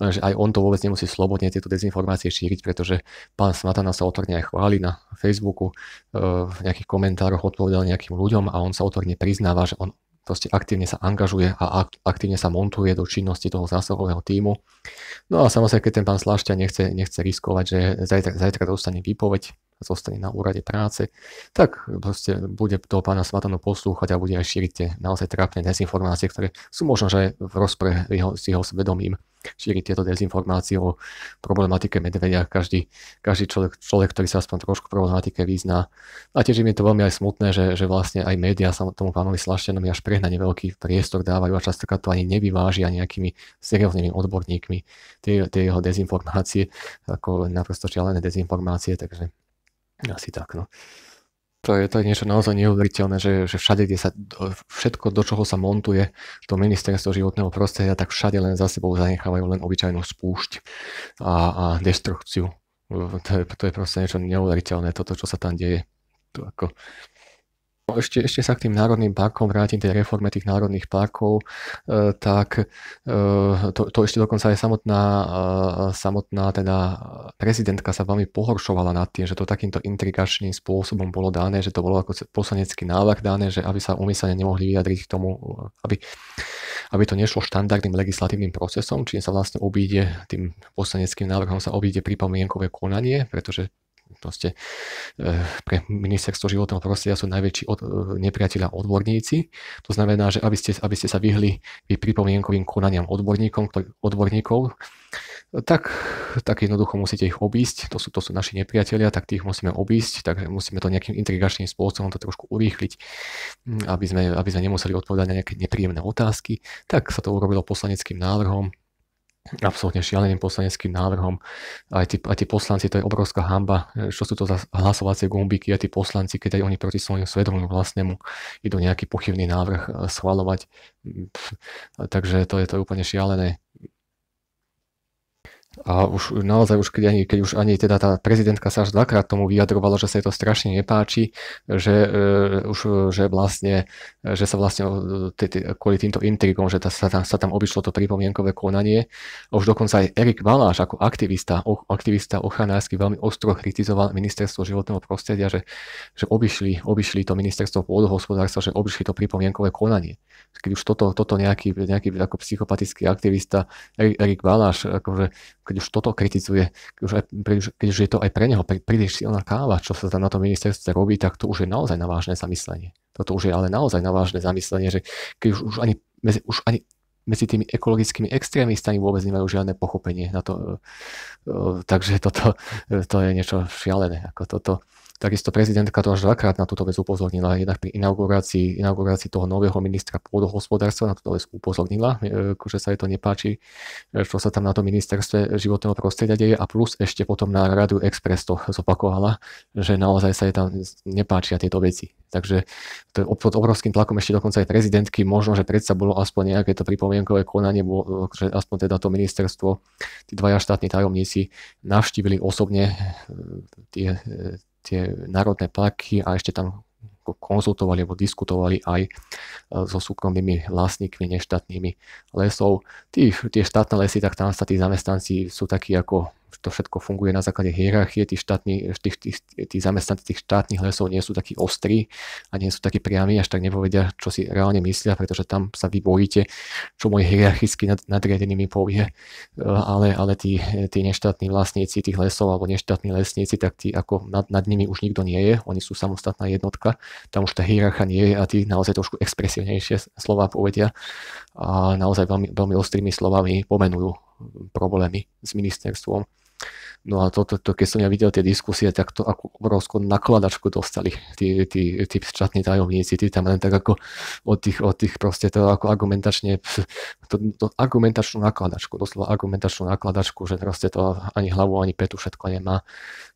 Lenže aj on to vôbec nemusí slobodne tieto dezinformácie šíriť, pretože pán Smatana sa otvorene aj chváli na Facebooku, e, v nejakých komentároch odpovedal nejakým ľuďom a on sa otvorene priznáva, že on proste aktívne sa angažuje a aktívne sa montuje do činnosti toho zásahového týmu. No a samozrejme, keď ten pán Slašťa nechce, nechce riskovať, že zajtra, zajtra dostane výpoveď, zostane na úrade práce, tak proste bude toho pána Svatanu poslúchať a bude aj šíriť tie naozaj trápne dezinformácie, ktoré sú možno, že v rozpre s jeho svedomím šíri tieto dezinformácie o problematike medvedia. Každý, každý človek, človek, ktorý sa aspoň trošku problematike vyzná. A tiež im je to veľmi aj smutné, že, že vlastne aj médiá sa tomu pánovi Slaštenovi až prehnane veľký priestor dávajú a častokrát to ani nevyvážia nejakými serióznymi odborníkmi. Tie, tie jeho dezinformácie, ako naprosto šialené dezinformácie, takže asi tak. No to je, to je niečo naozaj neuveriteľné, že, že všade, kde sa všetko, do čoho sa montuje to ministerstvo životného prostredia, tak všade len za sebou zanechávajú len obyčajnú spúšť a, a destrukciu. To je, to je proste niečo neuveriteľné, toto, čo sa tam deje. To ako, ešte, ešte sa k tým národným parkom vrátim, tej reforme tých národných parkov, e, tak e, to, to ešte dokonca aj samotná, e, samotná teda prezidentka sa veľmi pohoršovala nad tým, že to takýmto intrigačným spôsobom bolo dané, že to bolo ako poslanecký návrh dané, že aby sa umyselne nemohli vyjadriť k tomu, aby, aby to nešlo štandardným legislatívnym procesom, čím sa vlastne obíde, tým poslaneckým návrhom sa obíde pripomienkové konanie, pretože proste, e, pre ministerstvo životného prostredia sú najväčší od, e, nepriateľa odborníci. To znamená, že aby ste, aby ste sa vyhli vy pripomienkovým konaniam odborníkom, ktorý, odborníkov, tak, tak jednoducho musíte ich obísť, to sú, to sú naši nepriatelia, tak tých musíme obísť, tak musíme to nejakým intrigačným spôsobom to trošku urýchliť, mm, aby sme, aby sme nemuseli odpovedať na nejaké nepríjemné otázky. Tak sa to urobilo poslaneckým návrhom, absolútne šialeným poslaneckým návrhom. Aj tí, aj tí poslanci, to je obrovská hamba, čo sú to za hlasovacie gombiky, a tí poslanci, keď aj oni proti svojmu svedomiu vlastnému idú nejaký pochybný návrh eh, schvalovať. Takže to je, to je úplne šialené. A už naozaj, už keď ani, keď už ani teda tá prezidentka sa až dvakrát tomu vyjadrovala, že sa jej to strašne nepáči, že, uh, už, že vlastne, že sa vlastne e, t- t- kvôli týmto intrigom, že tá, sa, tam, sa tam obišlo to pripomienkové konanie. A už dokonca aj Erik Valáš ako aktivista, och, aktivista ochranársky veľmi ostro kritizoval ministerstvo životného prostredia, že, že obišli, obišli to ministerstvo pôdohospodárstva, že obišli to pripomienkové konanie. Keď už toto, toto nejaký, nejaký ako psychopatický aktivista e, Erik Valáš akože keď už toto kritizuje, keď už, aj, keď už je to aj pre neho príliš silná káva, čo sa tam na tom ministerstve robí, tak to už je naozaj na vážne zamyslenie. Toto už je ale naozaj na vážne zamyslenie, že keď už, už, ani, medzi, už ani medzi tými ekologickými extrémistami vôbec nemajú žiadne pochopenie na to. E, e, takže toto e, to je niečo šialené. Ako toto, Takisto prezidentka to až dvakrát na túto vec upozornila. Jednak pri inaugurácii, inaugurácii toho nového ministra pôdohospodárstva na túto vec upozornila, e, že sa jej to nepáči, e, čo sa tam na to ministerstve životného prostredia deje a plus ešte potom na Radu Express to zopakovala, že naozaj sa jej tam nepáčia tieto veci. Takže to je pod obrovským tlakom ešte dokonca aj prezidentky. Možno, že predsa bolo aspoň nejaké to pripomienkové konanie, bolo, že aspoň teda to ministerstvo, tí dvaja štátni tajomníci navštívili osobne e, tie, tie národné parky a ešte tam konzultovali alebo diskutovali aj e, so súkromnými vlastníkmi neštátnymi lesov. Tí, tie štátne lesy, tak tam sa tí zamestnanci sú takí ako to všetko funguje na základe hierarchie, tí, štátni, tí, tí, tí zamestnanci tých štátnych lesov nie sú takí ostrí a nie sú takí priami, až tak nepovedia, čo si reálne myslia, pretože tam sa vy bojíte, čo môj hierarchicky nad, nadriadený mi povie, e, ale, ale tí, tí neštátni vlastníci tých lesov alebo neštátni lesníci, tak tí ako nad, nad nimi už nikto nie je, oni sú samostatná jednotka, tam už tá hierarcha nie je a tí naozaj trošku expresívnejšie slova povedia a naozaj veľmi, veľmi ostrými slovami pomenujú problémy s ministerstvom. No a toto, to, keď som ja videl tie diskusie, tak to ako obrovskú nakladačku dostali tí, tí, tí štátni tajomníci, tí tam len tak ako od tých, od tých proste to ako argumentačne, to, to argumentačnú nakladačku, doslova argumentačnú nakladačku, že proste to ani hlavu, ani petu všetko nemá,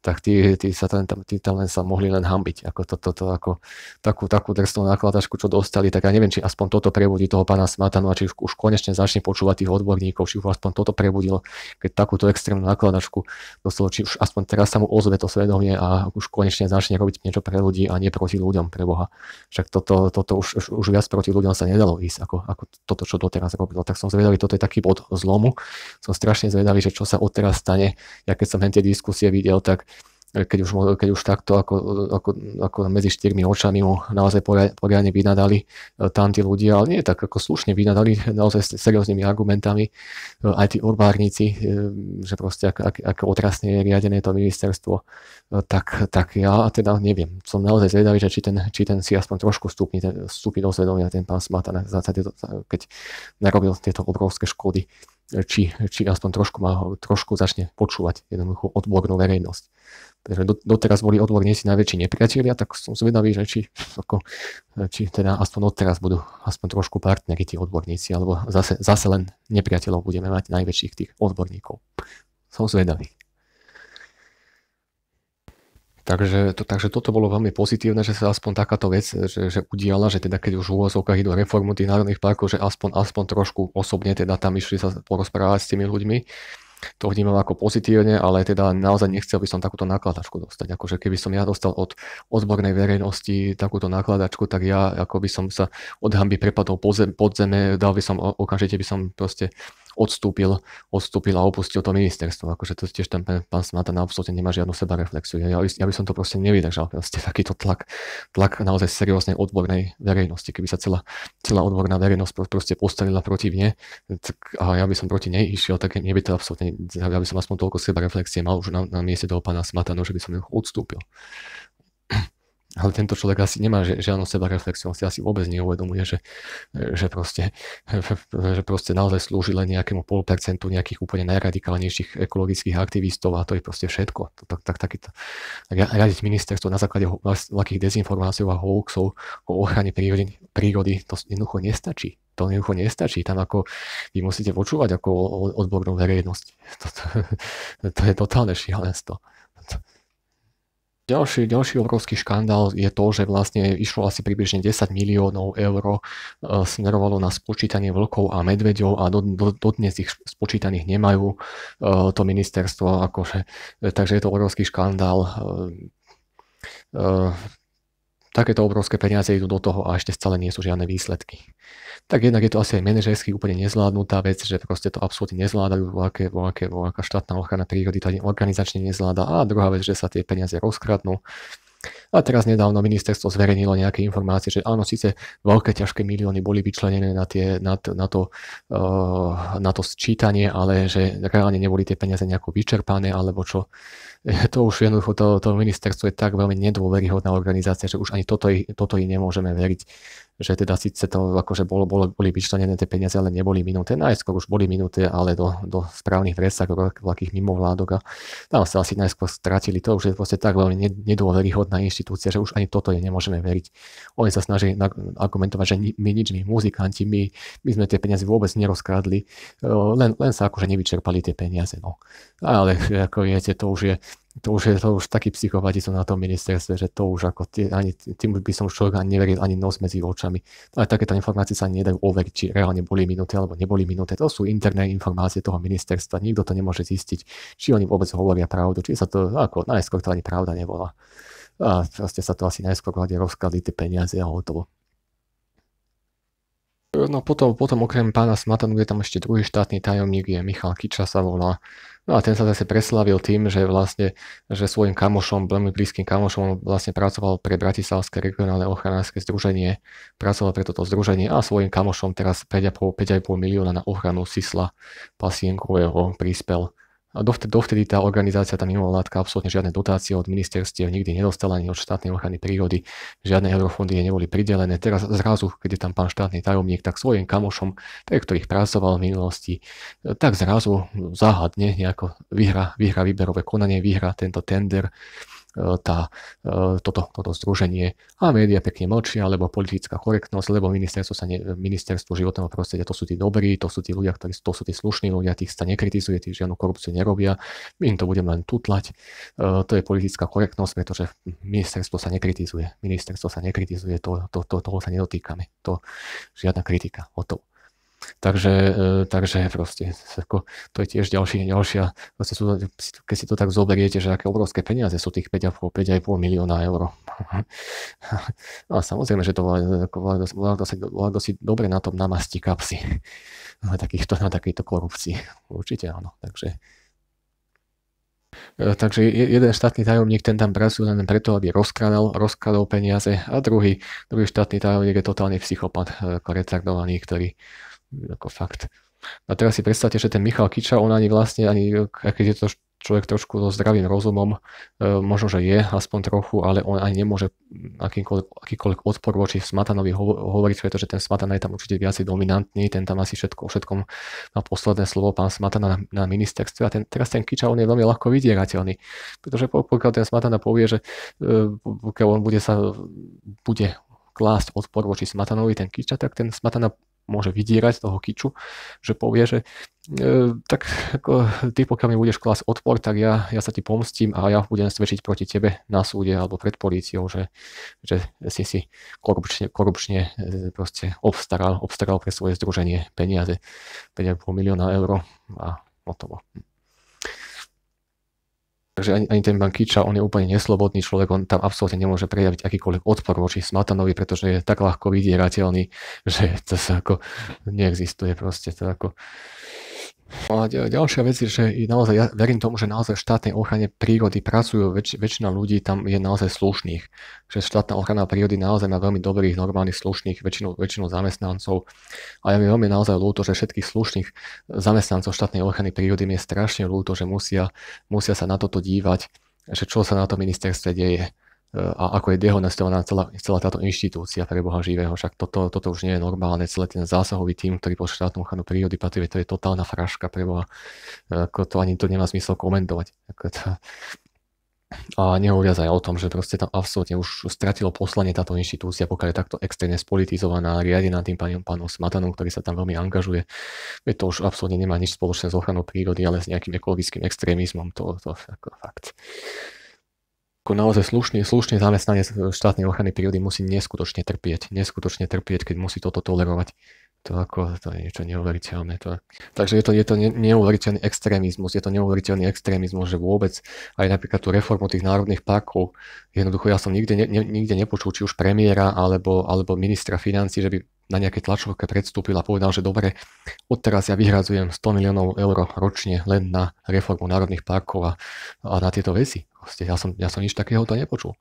tak tí, tí sa tam, tí tam len sa mohli len hambiť, ako to, to, to, ako takú, takú drsnú nakladačku, čo dostali, tak ja neviem, či aspoň toto prebudí toho pána Smatanu a či už, už konečne začne počúvať tých odborníkov, či už aspoň toto prebudil, keď takúto extrémnu nakladačku dostalo, či už aspoň teraz sa mu ozve to svedomie a už konečne začne robiť niečo pre ľudí a nie proti ľuďom, pre Boha. Však toto, toto už, už, už viac proti ľuďom sa nedalo ísť, ako, ako toto, čo doteraz robil. No tak som zvedavý, toto je taký bod zlomu. Som strašne zvedavý, že čo sa odteraz stane. Ja keď som hen tie diskusie videl, tak keď už, keď už takto ako, ako, ako medzi štyrmi očami mu naozaj poriadne vynadali e, tam tí ľudia, ale nie tak ako slušne vynadali [LAUGHS] naozaj s serióznymi argumentami e, aj tí urbárnici, e, že proste ako, ak, ak otrasne je riadené to ministerstvo, tak, tak ja teda neviem, som naozaj zvedavý, že či ten, či ten si aspoň trošku stúpi, stúpi do svedomia ten pán Smatana, keď narobil tieto obrovské škody či, či aspoň trošku, má, trošku začne počúvať jednoducho odbornú verejnosť. Pretože doteraz boli odborníci najväčší nepriatelia, tak som zvedavý, že či, ako, či teda aspoň odteraz budú aspoň trošku partneri tí odborníci, alebo zase, zase len nepriateľov budeme mať najväčších tých odborníkov. Som zvedavý. Takže, to, takže toto bolo veľmi pozitívne, že sa aspoň takáto vec že, že udiala, že teda keď už v úvozovkách idú reformu tých národných parkov, že aspoň, aspoň trošku osobne teda tam išli sa porozprávať s tými ľuďmi. To vnímam ako pozitívne, ale teda naozaj nechcel by som takúto nakladačku dostať. Akože keby som ja dostal od odbornej verejnosti takúto nakladačku, tak ja ako by som sa od hamby prepadol pod zeme, dal by som okamžite by som proste odstúpil, odstúpil a opustil to ministerstvo. Akože to tiež ten pán na absolútne nemá žiadnu sebareflexiu. Ja, ja by som to proste nevydržal. Proste takýto tlak, tlak naozaj serióznej odbornej verejnosti. Keby sa celá, celá odborná verejnosť proste postavila proti mne, tak, a ja by som proti nej išiel, tak nie by to absolútne, ja by som aspoň toľko reflexie mal už na, na mieste toho pána no, že by som ju odstúpil. Ale tento človek asi nemá žiadnu reflexiu, on si asi vôbec neuvedomuje, že, že, proste, [LAUGHS] že proste naozaj slúži len nejakému polpercentu nejakých úplne najradikálnejších ekologických aktivistov a to je proste všetko. Tak, tak, takýto, radiť ministerstvo na základe veľkých dezinformácií a hoaxov o ochrane prírody, prírody to jednoducho nestačí to jednoducho nestačí. Tam ako vy musíte počúvať ako odbornú verejnosť. To, to, [LAUGHS] to je totálne šialenstvo. Ďalší, ďalší obrovský škandál je to, že vlastne išlo asi približne 10 miliónov eur e, smerovalo na spočítanie vlkov a medveďov a dodnes do, do ich spočítaných nemajú e, to ministerstvo. Akože, takže je to obrovský škandál e, takéto obrovské peniaze idú do toho a ešte stále nie sú žiadne výsledky. Tak jednak je to asi aj manažersky úplne nezvládnutá vec, že proste to absolútne nezvládajú, voľaké, voľaké, voľaká štátna ochrana prírody to organizačne nezvláda a druhá vec, že sa tie peniaze rozkradnú a teraz nedávno ministerstvo zverejnilo nejaké informácie, že áno, síce veľké ťažké milióny boli vyčlenené na, tie, na, to, na, to, eh, na to sčítanie, ale že reálne neboli tie peniaze nejako vyčerpané, alebo čo. Eh, to už jednoducho, to, to ministerstvo je tak veľmi nedôveryhodná organizácia, že už ani toto, toto jej nemôžeme veriť že teda síce to akože bolo, bolo, boli vyčlenené tie peniaze, ale neboli minuté. Najskôr už boli minuté, ale do, do správnych vresách, veľkých mimovládok a tam sa asi najskôr stratili. To už je proste tak veľmi nedôveryhodná inštitúcia, že už ani toto je nemôžeme veriť. Oni sa snaží argumentovať, že my nič, my muzikanti, my, my sme tie peniaze vôbec nerozkradli, len, len sa akože nevyčerpali tie peniaze. No. Ale ako viete, to už je to už je to už taký psychopati som na tom ministerstve, že to už ako tie, ani, tým by som už človek ani neveril ani nos medzi očami. Ale takéto informácie sa nedajú overiť, či reálne boli minúty alebo neboli minúty. To sú interné informácie toho ministerstva, nikto to nemôže zistiť, či oni vôbec hovoria pravdu, či sa to ako najskôr to ani pravda nebola. A proste sa to asi najskôr hľadia rozkladli tie peniaze a hotovo. No potom, potom okrem pána Smatanu je tam ešte druhý štátny tajomník, je Michal Kiča sa volá No a ten sa zase preslávil tým, že vlastne, že svojim kamošom, veľmi blízkym kamošom vlastne pracoval pre Bratislavské regionálne ochranárske združenie, pracoval pre toto združenie a svojim kamošom teraz 5,5, 5,5 milióna na ochranu Sisla Pasienkového prispel. A dovtedy, dovtedy tá organizácia, tá mimovládka, absolútne žiadne dotácie od ministerstiev nikdy nedostala, ani od štátnej ochrany prírody, žiadne eurofondy jej neboli pridelené. Teraz zrazu, keď je tam pán štátny tajomník, tak svojim kamošom, pre ktorých pracoval v minulosti, tak zrazu záhadne nejako vyhra, vyhra výberové konanie, vyhra tento tender, E, tá, e, toto, toto združenie. A média pekne mlčia, alebo politická korektnosť, lebo ministerstvo, sa ne, ministerstvo životného prostredia, to sú tí dobrí, to sú tí ľudia, ktorí, to sú tí slušní ľudia, tých sa nekritizuje, tých žiadnu korupciu nerobia, my im to budeme len tutlať. E, to je politická korektnosť, pretože ministerstvo sa nekritizuje. Ministerstvo sa nekritizuje, to, to, to, toho sa nedotýkame. To žiadna kritika, o to. Takže, e, takže proste, ako, to je tiež ďalší, ďalšia, proste sú, keď si to tak zoberiete, že aké obrovské peniaze sú tých 5,5, 5,5 milióna eur. No [LAUGHS] a samozrejme, že to vládo si, dobre na tom namastí kapsy [LAUGHS] na, takýchto, na takejto korupcii. Určite áno. Takže, e, Takže jeden štátny tajomník, ten tam pracuje len preto, aby rozkradal, rozkradal peniaze a druhý, druhý štátny tajomník je totálny psychopat, e, retardovaný, ktorý, ako fakt. A teraz si predstavte, že ten Michal Kiča, on ani vlastne, ani keď je to človek trošku so zdravým rozumom, e, možno, že je aspoň trochu, ale on ani nemôže akýkoľvek, akýkoľvek odpor voči Smatanovi hovoriť, pretože ten Smatan je tam určite viac dominantný, ten tam asi všetko, všetkom má posledné slovo pán Smatana na, na ministerstve a ten, teraz ten Kiča, on je veľmi ľahko vydierateľný, pretože pokiaľ ten Smatana povie, že e, pokiaľ on bude sa, bude klásť odpor voči Smatanovi, ten Kiča, tak ten Smatana môže vydierať toho kiču, že povie, že e, tak ako, ty pokiaľ mi budeš klásť odpor, tak ja, ja sa ti pomstím a ja budem svedčiť proti tebe na súde alebo pred políciou, že, že si si korupčne, korupčne e, proste obstaral, obstaral pre svoje združenie peniaze, peniaze po milióna eur a hotovo. Hm. Takže ani, ani ten Bankiča, on je úplne neslobodný človek, on tam absolútne nemôže prejaviť akýkoľvek odpor voči Smatanovi, pretože je tak ľahko vydierateľný, [LAUGHS] že to sa ako neexistuje proste. To ako... A ďalšia vec je, že naozaj, ja verím tomu, že naozaj v štátnej ochrane prírody pracujú, väč, väčšina ľudí tam je naozaj slušných. Že štátna ochrana prírody naozaj má veľmi dobrých, normálnych, slušných, väčšinu, väčšinu zamestnancov. A ja mi veľmi naozaj ľúto, že všetkých slušných zamestnancov štátnej ochrany prírody mi je strašne ľúto, že musia, musia sa na toto dívať, že čo sa na to ministerstve deje a ako je dehonestovaná celá, celá táto inštitúcia pre Boha živého. Však toto, toto už nie je normálne, celý ten zásahový tým, ktorý pod štátnu ochranu prírody patrí, to je totálna fraška pre Boha. Ako to ani to nemá zmysel komentovať. Ako to... A nehovoriac aj o tom, že proste tam absolútne už stratilo poslanie táto inštitúcia, pokiaľ je takto extrémne spolitizovaná, riadená tým pánom, pánom Smatanom, ktorý sa tam veľmi angažuje. Veď to už absolútne nemá nič spoločné s ochranou prírody, ale s nejakým ekologickým extrémizmom. To, to ako fakt ako naozaj slušný, slušný zamestnanec štátnej ochrany prírody musí neskutočne trpieť, neskutočne trpieť, keď musí toto tolerovať. To, ako, to je niečo neuveriteľné. To. Takže je to, je to neuveriteľný extrémizmus, je to neuveriteľný extrémizmus, že vôbec aj napríklad tú reformu tých národných parkov, jednoducho ja som nikde, ne, nikde nepočul, či už premiéra alebo, alebo ministra financí, že by na nejaké tlačovke predstúpil a povedal, že dobre, odteraz ja vyhradzujem 100 miliónov eur ročne len na reformu národných parkov a, a na tieto veci. Proste, ja, som, ja som nič takého to nepočul.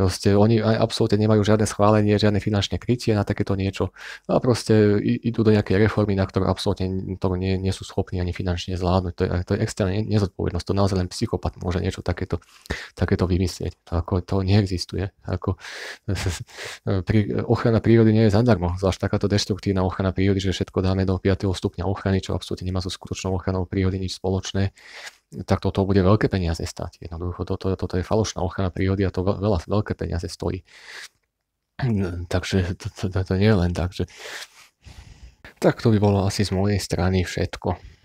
Proste oni absolútne nemajú žiadne schválenie, žiadne finančné krytie na takéto niečo a proste idú do nejakej reformy, na ktorú absolútne to nie, nie sú schopní ani finančne zvládnuť. To je, to je extrémna nezodpovednosť. To naozaj len psychopat môže niečo takéto, takéto vymyslieť. Ako, to neexistuje. Ako, [LAUGHS] pri, ochrana prírody nie je zadarmo. Zvlášť takáto deštruktívna ochrana prírody, že všetko dáme do 5. stupňa ochrany, čo absolútne nemá so skutočnou ochranou prírody nič spoločné tak toto bude veľké peniaze stať. Jednoducho, toto, toto je falošná ochrana prírody a to veľa, veľké peniaze stojí. [CLEARS THROAT] Takže to, to, to, to nie je len tak, že... Tak to by bolo asi z mojej strany všetko.